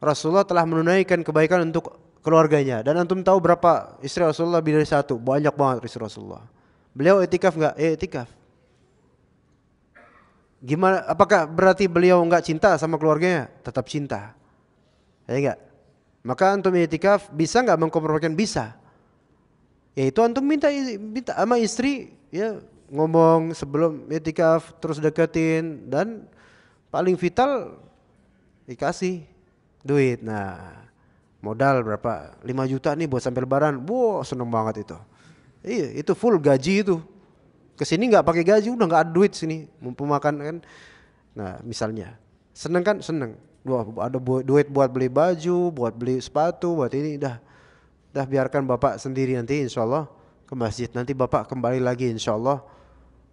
Rasulullah telah menunaikan kebaikan untuk keluarganya dan antum tahu berapa istri Rasulullah lebih dari satu? Banyak banget istri Rasulullah. Beliau etikaf enggak? Eh, etikaf. Gimana apakah berarti beliau enggak cinta sama keluarganya? Tetap cinta. Ya enggak? Maka antum itikaf bisa enggak mengkompromikan bisa. Ya itu antum minta minta sama istri ya ngomong sebelum itikaf terus deketin dan paling vital dikasih duit. Nah, modal berapa? 5 juta nih buat sampai lebaran. Wow, seneng banget itu. Iya, itu full gaji itu. Kesini nggak pakai gaji, udah nggak ada duit sini, mumpung makan kan. Nah, misalnya, seneng kan seneng. Wah ada duit buat beli baju, buat beli sepatu, buat ini dah. Dah biarkan Bapak sendiri nanti insya Allah ke masjid. Nanti Bapak kembali lagi insya Allah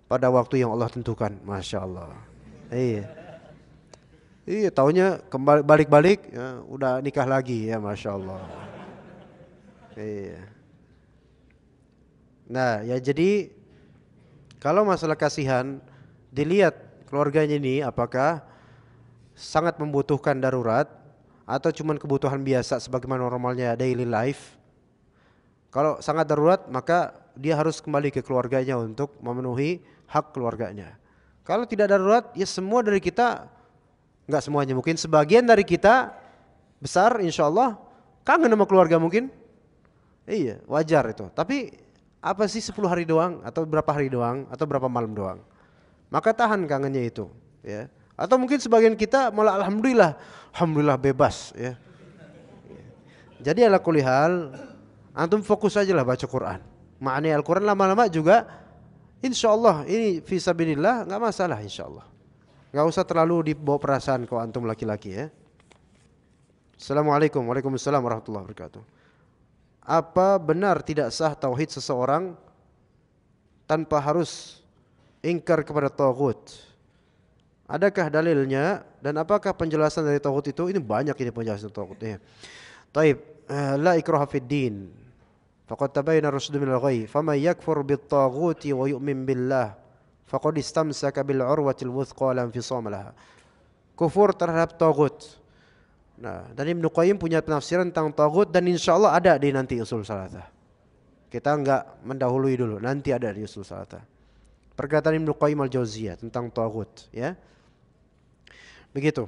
pada waktu yang Allah tentukan. Masya Allah. Iya. Iya, tahunya kembali balik-balik ya, udah nikah lagi ya, masya Allah. Iya. Nah, ya jadi kalau masalah kasihan dilihat keluarganya ini apakah sangat membutuhkan darurat atau cuman kebutuhan biasa sebagaimana normalnya daily life. Kalau sangat darurat maka dia harus kembali ke keluarganya untuk memenuhi hak keluarganya. Kalau tidak darurat ya semua dari kita nggak semuanya mungkin sebagian dari kita besar insya Allah kangen sama keluarga mungkin. Iya, wajar itu. Tapi apa sih 10 hari doang atau berapa hari doang atau berapa malam doang? Maka tahan kangennya itu, ya. Atau mungkin sebagian kita malah alhamdulillah, alhamdulillah bebas ya. Jadi ala kulihal antum fokus aja lah baca Quran. Maknanya Al-Quran lama-lama juga insya Allah ini visabilillah nggak masalah insya Allah. Nggak usah terlalu dibawa perasaan kau antum laki-laki ya. Assalamualaikum Waalaikumsalam warahmatullahi wabarakatuh. Apa benar tidak sah tauhid seseorang tanpa harus ingkar kepada tauhid? Adakah dalilnya dan apakah penjelasan dari tauhid itu? Ini banyak ini penjelasan tauhid ya. Taib, eh, la ikraha fid din. Faqad tabayyana rusdu rusydu minal ghayy, faman yakfur bit-taghuti wa yu'min billah faqad istamsaka bil al wuthqa lam infisama laha. Kufur terhadap tauhid. Nah, dan Ibnu Qayyim punya penafsiran tentang tauhid dan insyaallah ada di nanti usul salatah. Kita enggak mendahului dulu, nanti ada di usul salatah. Perkataan Ibnu Qayyim al-Jauziyah tentang tauhid, ya. Begitu.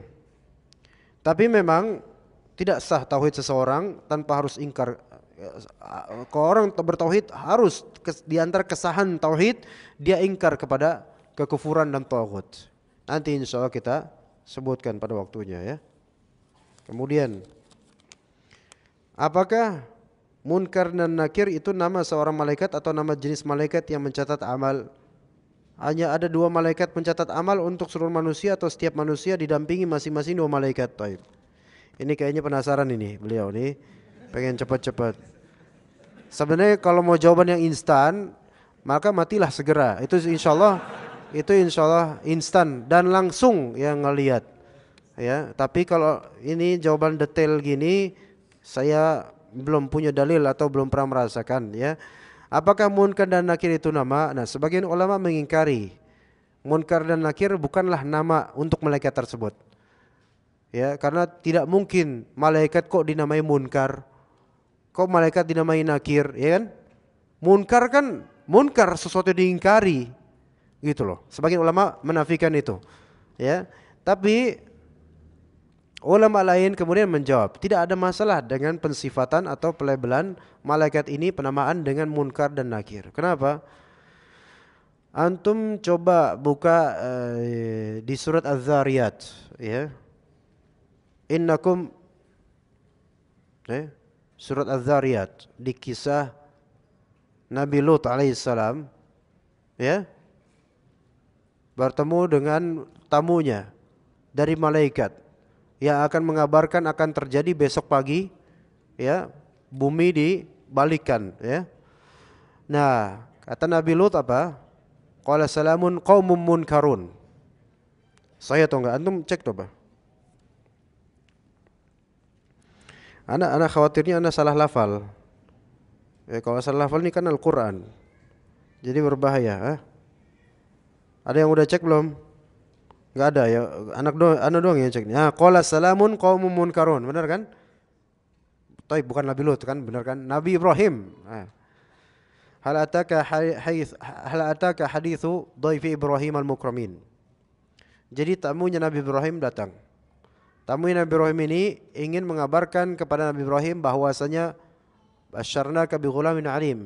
Tapi memang tidak sah tauhid seseorang tanpa harus ingkar. Ya, eh, kalau orang bertauhid harus diantar kesahan tauhid dia ingkar kepada kekufuran dan tauhid. Nanti insya Allah kita sebutkan pada waktunya ya. Kemudian apakah munkar dan nakir itu nama seorang malaikat atau nama jenis malaikat yang mencatat amal hanya ada dua malaikat pencatat amal untuk seluruh manusia atau setiap manusia didampingi masing-masing dua malaikat. Taib. Ini kayaknya penasaran ini beliau nih, pengen cepat-cepat. Sebenarnya kalau mau jawaban yang instan, maka matilah segera. Itu insya Allah, itu insya Allah instan dan langsung yang ngelihat. Ya, tapi kalau ini jawaban detail gini, saya belum punya dalil atau belum pernah merasakan ya. Apakah munkar dan nakir itu nama? Nah, sebagian ulama mengingkari munkar dan nakir bukanlah nama untuk malaikat tersebut. Ya, karena tidak mungkin malaikat kok dinamai munkar. Kok malaikat dinamai nakir, ya kan? Munkar kan munkar sesuatu diingkari. Gitu loh. Sebagian ulama menafikan itu. Ya. Tapi Ulama lain kemudian menjawab, tidak ada masalah dengan pensifatan atau pelabelan malaikat ini penamaan dengan munkar dan nakir. Kenapa? Antum coba buka uh, di surat Az-Zariyat, ya. Innakum eh, surat Az-Zariyat di kisah Nabi Lut alaihissalam, ya. Bertemu dengan tamunya dari malaikat yang akan mengabarkan akan terjadi besok pagi ya bumi dibalikan ya nah kata Nabi Lut apa qala salamun qaumun munkarun saya tahu enggak antum cek coba anak anak khawatirnya anak salah lafal ya kalau salah lafal ini kan Al-Qur'an jadi berbahaya eh? ada yang udah cek belum Enggak ada ya. Anak do anak doang yang cek. Nah, qala salamun qaumun munkarun. Benar kan? Tapi bukan Nabi Lut kan, benar kan? Nabi Ibrahim. Nah. Hal ataka hadis hal ataka hadithu dhaifi Ibrahim al-mukramin. Jadi tamunya Nabi Ibrahim datang. Tamu Nabi Ibrahim ini ingin mengabarkan kepada Nabi Ibrahim bahwasanya Basharna bi ghulamin alim.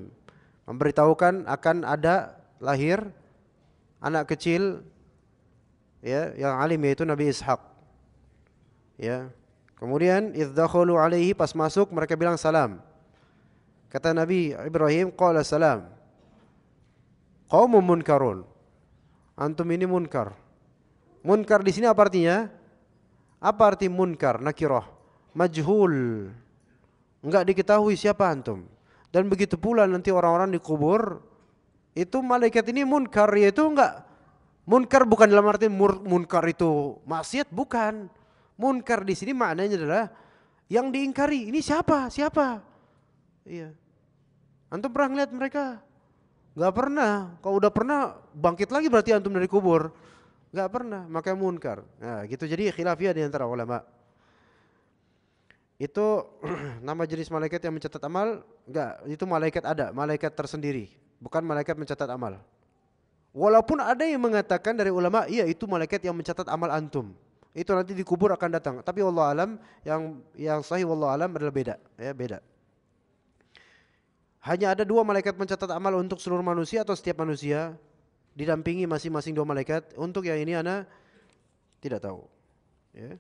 Memberitahukan akan ada lahir anak kecil ya yang alim yaitu Nabi Ishaq ya kemudian idzakhulu alaihi pas masuk mereka bilang salam kata Nabi Ibrahim qala salam qaumun munkarun antum ini munkar munkar di sini apa artinya apa arti munkar nakirah majhul enggak diketahui siapa antum dan begitu pula nanti orang-orang dikubur itu malaikat ini munkar yaitu enggak Munkar bukan dalam arti mur, munkar itu maksiat bukan. Munkar di sini maknanya adalah yang diingkari. Ini siapa? Siapa? Iya. Antum pernah ngeliat mereka? Gak pernah. Kalau udah pernah bangkit lagi berarti antum dari kubur. Gak pernah. Makanya munkar. Nah, gitu jadi khilafiyah di antara ulama. Itu *clears throat* nama jenis malaikat yang mencatat amal? Gak. itu malaikat ada, malaikat tersendiri, bukan malaikat mencatat amal. Walaupun ada yang mengatakan dari ulama, iya itu malaikat yang mencatat amal antum. Itu nanti dikubur akan datang. Tapi Allah alam yang yang sahih Allah alam adalah beda, ya beda. Hanya ada dua malaikat mencatat amal untuk seluruh manusia atau setiap manusia didampingi masing-masing dua malaikat. Untuk yang ini ana tidak tahu. Ya.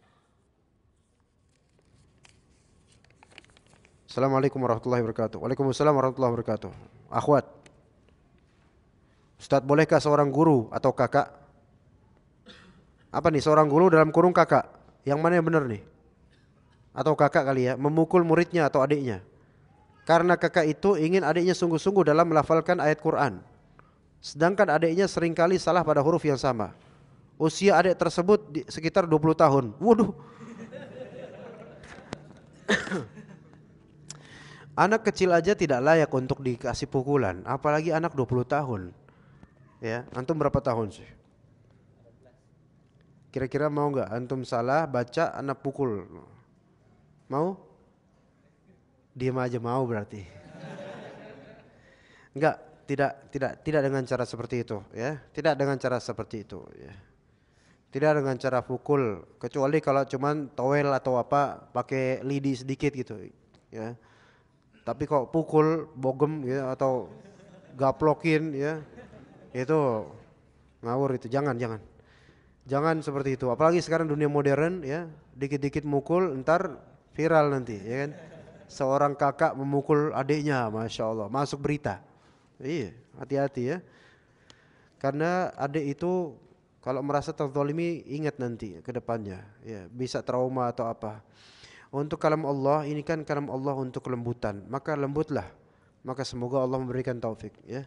Assalamualaikum warahmatullahi wabarakatuh. Waalaikumsalam warahmatullahi wabarakatuh. Akhwat. Ustaz, bolehkah seorang guru atau kakak? Apa nih, seorang guru dalam kurung kakak? Yang mana yang benar nih? Atau kakak kali ya, memukul muridnya atau adiknya. Karena kakak itu ingin adiknya sungguh-sungguh dalam melafalkan ayat Quran. Sedangkan adiknya seringkali salah pada huruf yang sama. Usia adik tersebut di sekitar 20 tahun. Waduh. *coughs* anak kecil aja tidak layak untuk dikasih pukulan, apalagi anak 20 tahun. Ya, antum berapa tahun sih? Kira-kira mau nggak antum salah baca anak pukul? Mau? Diam aja mau berarti. Nggak, tidak tidak tidak dengan cara seperti itu ya. Tidak dengan cara seperti itu ya. Tidak dengan cara pukul kecuali kalau cuman towel atau apa pakai lidi sedikit gitu ya. Tapi kok pukul bogem gitu atau gaplokin ya itu ngawur itu, jangan, jangan. Jangan seperti itu. Apalagi sekarang dunia modern ya, dikit-dikit mukul, ntar viral nanti, ya kan? Seorang kakak memukul adiknya, masya Allah, masuk berita. Iya, hati-hati ya. Karena adik itu kalau merasa tertolimi ingat nanti ke depannya ya bisa trauma atau apa untuk kalam Allah ini kan kalam Allah untuk kelembutan maka lembutlah maka semoga Allah memberikan taufik ya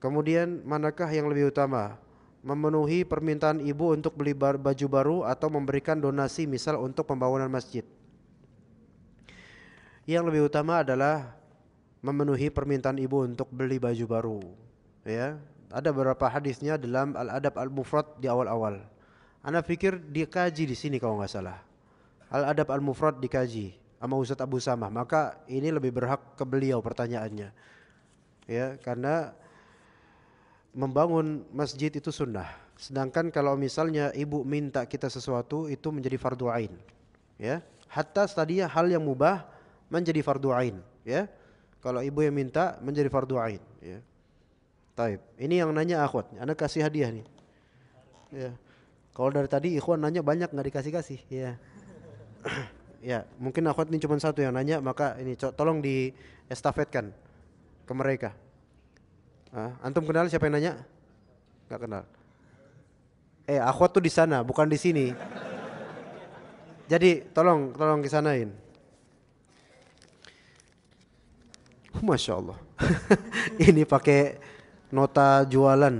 Kemudian manakah yang lebih utama? Memenuhi permintaan ibu untuk beli baju baru atau memberikan donasi misal untuk pembangunan masjid. Yang lebih utama adalah memenuhi permintaan ibu untuk beli baju baru. Ya, ada beberapa hadisnya dalam Al-Adab Al-Mufrad di awal-awal. Anda pikir dikaji di sini kalau nggak salah. Al-Adab Al-Mufrad dikaji sama Ustaz Abu Samah, maka ini lebih berhak ke beliau pertanyaannya. Ya, karena membangun masjid itu sunnah. Sedangkan kalau misalnya ibu minta kita sesuatu itu menjadi fardu ain. Ya. Hatta tadinya hal yang mubah menjadi fardu ain, ya. Kalau ibu yang minta menjadi fardu ain, ya. Taib. Ini yang nanya akhwat, anak kasih hadiah nih. Ya. Kalau dari tadi ikhwan nanya banyak nggak dikasih-kasih, ya. *clears throat* ya, mungkin akhwat ini cuma satu yang nanya, maka ini tolong diestafetkan ke mereka. Ah, antum kenal siapa yang nanya? Gak kenal. Eh, aku tuh di sana, bukan di sini. Jadi tolong, tolong kesanain. Masya Allah. *laughs* Ini pakai nota jualan.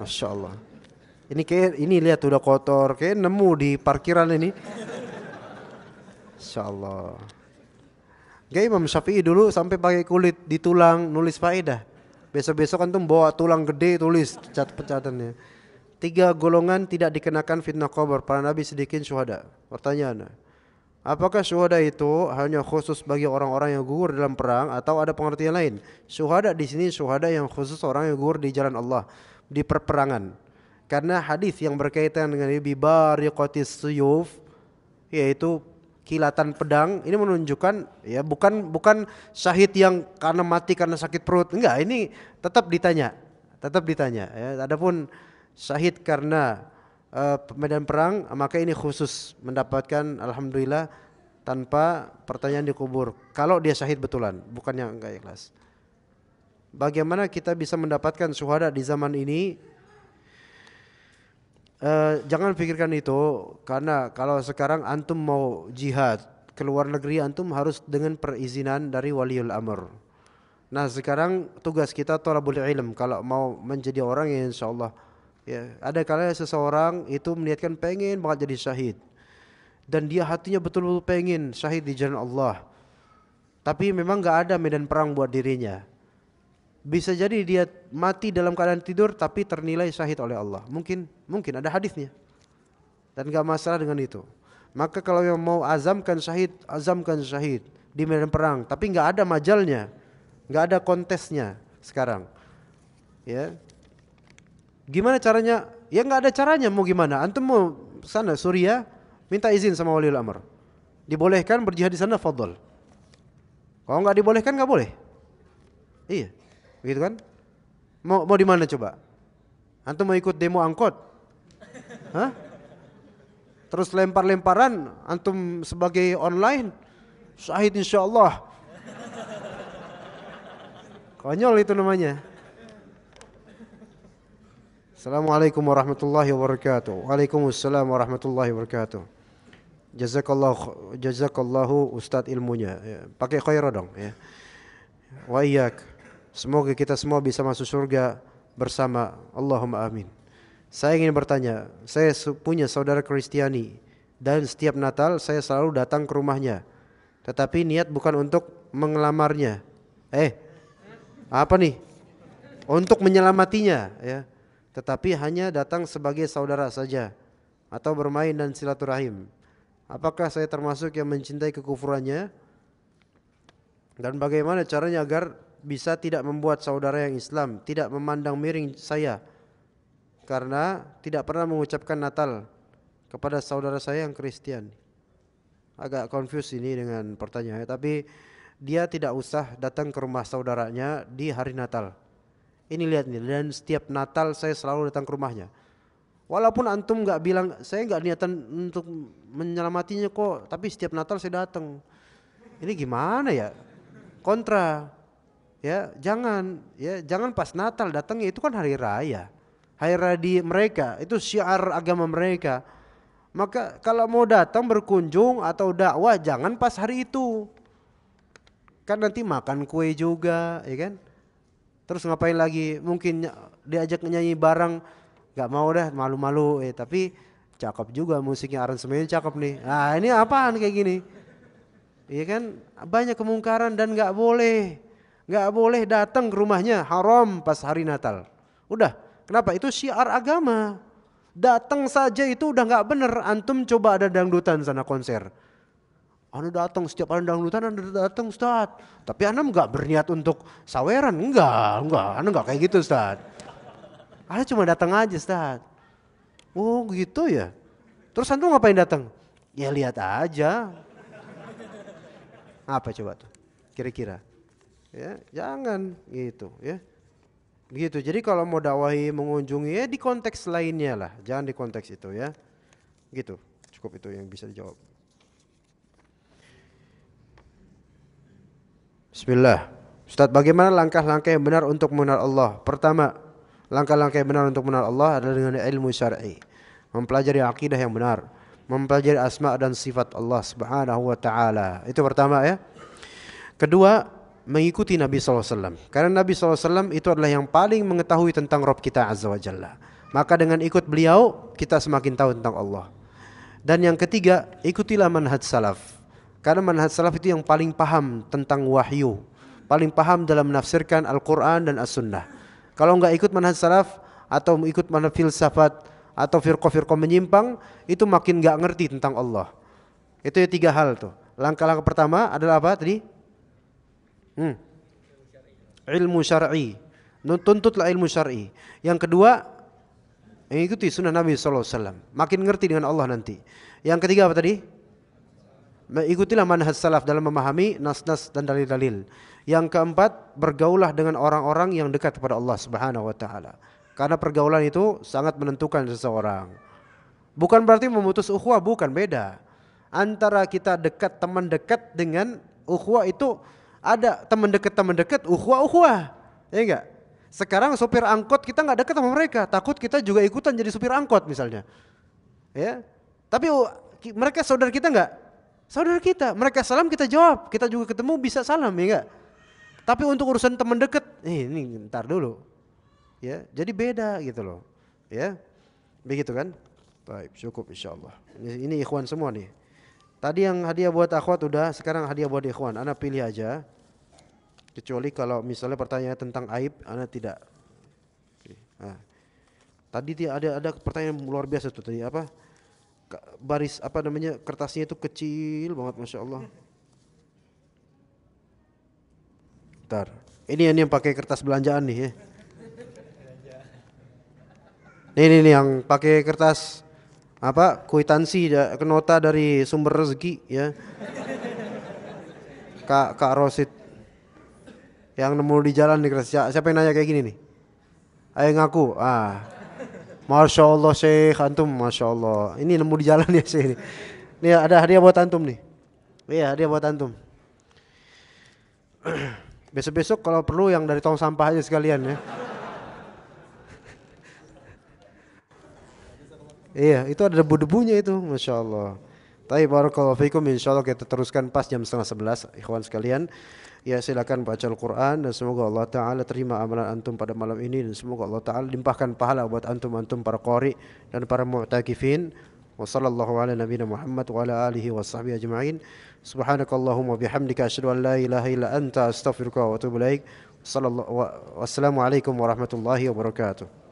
Masya Allah. Ini kayak ini lihat udah kotor, kayak nemu di parkiran ini. Masya Allah. Gak Imam Syafi'i dulu sampai pakai kulit di tulang nulis faedah. Besok-besok kan tuh bawa tulang gede tulis cat pecatannya. Tiga golongan tidak dikenakan fitnah kobar. Para nabi sedikit syuhada. Pertanyaan. Apakah syuhada itu hanya khusus bagi orang-orang yang gugur dalam perang atau ada pengertian lain? Syuhada di sini syuhada yang khusus orang yang gugur di jalan Allah di perperangan. Karena hadis yang berkaitan dengan bibariqatis suyuf yaitu kilatan pedang ini menunjukkan ya bukan bukan syahid yang karena mati karena sakit perut enggak ini tetap ditanya tetap ditanya ya adapun syahid karena uh, medan perang maka ini khusus mendapatkan alhamdulillah tanpa pertanyaan dikubur kalau dia syahid betulan bukan yang enggak ikhlas bagaimana kita bisa mendapatkan syuhada di zaman ini Eh, jangan pikirkan itu karena kalau sekarang antum mau jihad ke luar negeri antum harus dengan perizinan dari waliul amr. Nah sekarang tugas kita tolabul ilm kalau mau menjadi orang ya insya Allah ya ada kalanya seseorang itu meniatkan pengen banget jadi syahid dan dia hatinya betul-betul pengen syahid di jalan Allah tapi memang nggak ada medan perang buat dirinya bisa jadi dia mati dalam keadaan tidur tapi ternilai syahid oleh Allah mungkin Mungkin ada hadisnya. Dan gak masalah dengan itu. Maka kalau yang mau azamkan syahid, azamkan syahid di medan perang, tapi nggak ada majalnya, nggak ada kontesnya sekarang. Ya. Gimana caranya? Ya nggak ada caranya mau gimana? Antum mau sana Suriah minta izin sama waliul amr. Dibolehkan berjihad di sana fadl. Kalau nggak dibolehkan nggak boleh. Iya. Begitu kan? Mau mau di mana coba? Antum mau ikut demo angkot? Hah? Terus lempar-lemparan antum sebagai online syahid insyaallah. Konyol itu namanya. Assalamualaikum warahmatullahi wabarakatuh. Waalaikumsalam warahmatullahi wabarakatuh. Jazakallahu jazakallahu ustaz ilmunya. Ya, pakai khairah dong ya. Wa iyyak. Semoga kita semua bisa masuk surga bersama. Allahumma amin. Saya ingin bertanya, saya punya saudara Kristiani dan setiap Natal saya selalu datang ke rumahnya. Tetapi niat bukan untuk mengelamarnya. Eh, apa nih? Untuk menyelamatinya ya. Tetapi hanya datang sebagai saudara saja atau bermain dan silaturahim. Apakah saya termasuk yang mencintai kekufurannya? Dan bagaimana caranya agar bisa tidak membuat saudara yang Islam tidak memandang miring saya karena tidak pernah mengucapkan Natal kepada saudara saya yang Kristen. Agak confused ini dengan pertanyaannya, tapi dia tidak usah datang ke rumah saudaranya di hari Natal. Ini lihat nih, dan setiap Natal saya selalu datang ke rumahnya. Walaupun antum nggak bilang, saya nggak niatan untuk menyelamatinya kok, tapi setiap Natal saya datang. Ini gimana ya? Kontra. Ya, jangan ya, jangan pas Natal datang itu kan hari raya hairadi mereka, itu syiar agama mereka. Maka kalau mau datang berkunjung atau dakwah jangan pas hari itu. Kan nanti makan kue juga, ya kan? Terus ngapain lagi? Mungkin diajak nyanyi bareng, nggak mau dah malu-malu. Eh, tapi cakep juga musiknya aransemennya cakep nih. nah ini apaan kayak gini? Iya kan banyak kemungkaran dan nggak boleh, nggak boleh datang ke rumahnya haram pas hari Natal. Udah Kenapa? Itu syiar agama. Datang saja itu udah nggak bener. Antum coba ada dangdutan sana konser. Anu datang setiap ada dangdutan anu datang Ustaz. Tapi anam nggak berniat untuk saweran, enggak, enggak, anu nggak kayak gitu Ustaz. Anu cuma datang aja Ustaz. Oh gitu ya. Terus antum ngapain datang? Ya lihat aja. Apa coba tuh? Kira-kira. Ya, jangan gitu ya gitu jadi kalau mau dakwahi mengunjungi ya di konteks lainnya lah jangan di konteks itu ya gitu cukup itu yang bisa dijawab Bismillah Ustadz bagaimana langkah-langkah yang benar untuk mengenal Allah pertama langkah-langkah yang benar untuk mengenal Allah adalah dengan ilmu syar'i mempelajari akidah yang benar mempelajari asma dan sifat Allah Subhanahu wa taala itu pertama ya kedua mengikuti Nabi SAW. Karena Nabi SAW itu adalah yang paling mengetahui tentang Rob kita Azza wa Jalla. Maka dengan ikut beliau, kita semakin tahu tentang Allah. Dan yang ketiga, ikutilah manhaj salaf. Karena manhaj salaf itu yang paling paham tentang wahyu. Paling paham dalam menafsirkan Al-Quran dan As-Sunnah. Kalau nggak ikut manhaj salaf atau ikut manhaj filsafat atau firqo firqo menyimpang, itu makin nggak ngerti tentang Allah. Itu ya tiga hal tuh. Langkah-langkah pertama adalah apa tadi? Hmm. Ilmu syar'i. Tuntutlah ilmu syar'i. Yang kedua, ikuti sunnah Nabi sallallahu alaihi wasallam. Makin ngerti dengan Allah nanti. Yang ketiga apa tadi? Ikutilah manhaj salaf dalam memahami nas-nas dan dalil-dalil. Yang keempat, bergaulah dengan orang-orang yang dekat kepada Allah Subhanahu wa taala. Karena pergaulan itu sangat menentukan seseorang. Bukan berarti memutus ukhuwah, bukan beda. Antara kita dekat teman dekat dengan ukhuwah itu ada teman dekat teman dekat, uhwa uhwa Ya enggak? Sekarang sopir angkot kita nggak dekat sama mereka, takut kita juga ikutan jadi sopir angkot misalnya. Ya. Tapi oh, mereka saudara kita nggak? Saudara kita, mereka salam kita jawab, kita juga ketemu bisa salam ya enggak? Tapi untuk urusan teman dekat, eh, ini ntar dulu. Ya, jadi beda gitu loh. Ya. Begitu kan? Baik, cukup insyaallah. Ini, ini ikhwan semua nih. Tadi yang hadiah buat akhwat udah, sekarang hadiah buat ikhwan. Anda pilih aja. Kecuali kalau misalnya pertanyaan tentang aib, Anda tidak. Nah. Tadi ada ada pertanyaan luar biasa tuh tadi apa? Baris apa namanya kertasnya itu kecil banget masya Allah. Ntar. Ini ini yang pakai kertas belanjaan nih ya. Ini ini nih yang pakai kertas apa kuitansi ya kenota dari sumber rezeki ya kak kak Rosid yang nemu di jalan nih di siapa yang nanya kayak gini nih ayo ngaku ah masya Allah Syekh antum masya Allah ini nemu di jalan ya Syekh ini nih ada hadiah buat antum nih iya hadiah buat antum *clears throat* besok besok kalau perlu yang dari tong sampah aja sekalian ya Iya, itu ada debu-debunya itu, masya Allah. Tapi barakallahu fikum, insya Allah kita teruskan pas jam setengah sebelas, ikhwan sekalian. Ya silakan baca Al-Quran dan semoga Allah Ta'ala terima amalan antum pada malam ini dan semoga Allah Ta'ala limpahkan pahala buat antum-antum para qari dan para mu'takifin. Wa sallallahu ala nabina Muhammad wa ala alihi wa sahbihi ajma'in. Subhanakallahumma bihamdika asyhadu an la ilaha illa anta astaghfiruka wa atubu ilaik. Wassalamualaikum warahmatullahi wabarakatuh.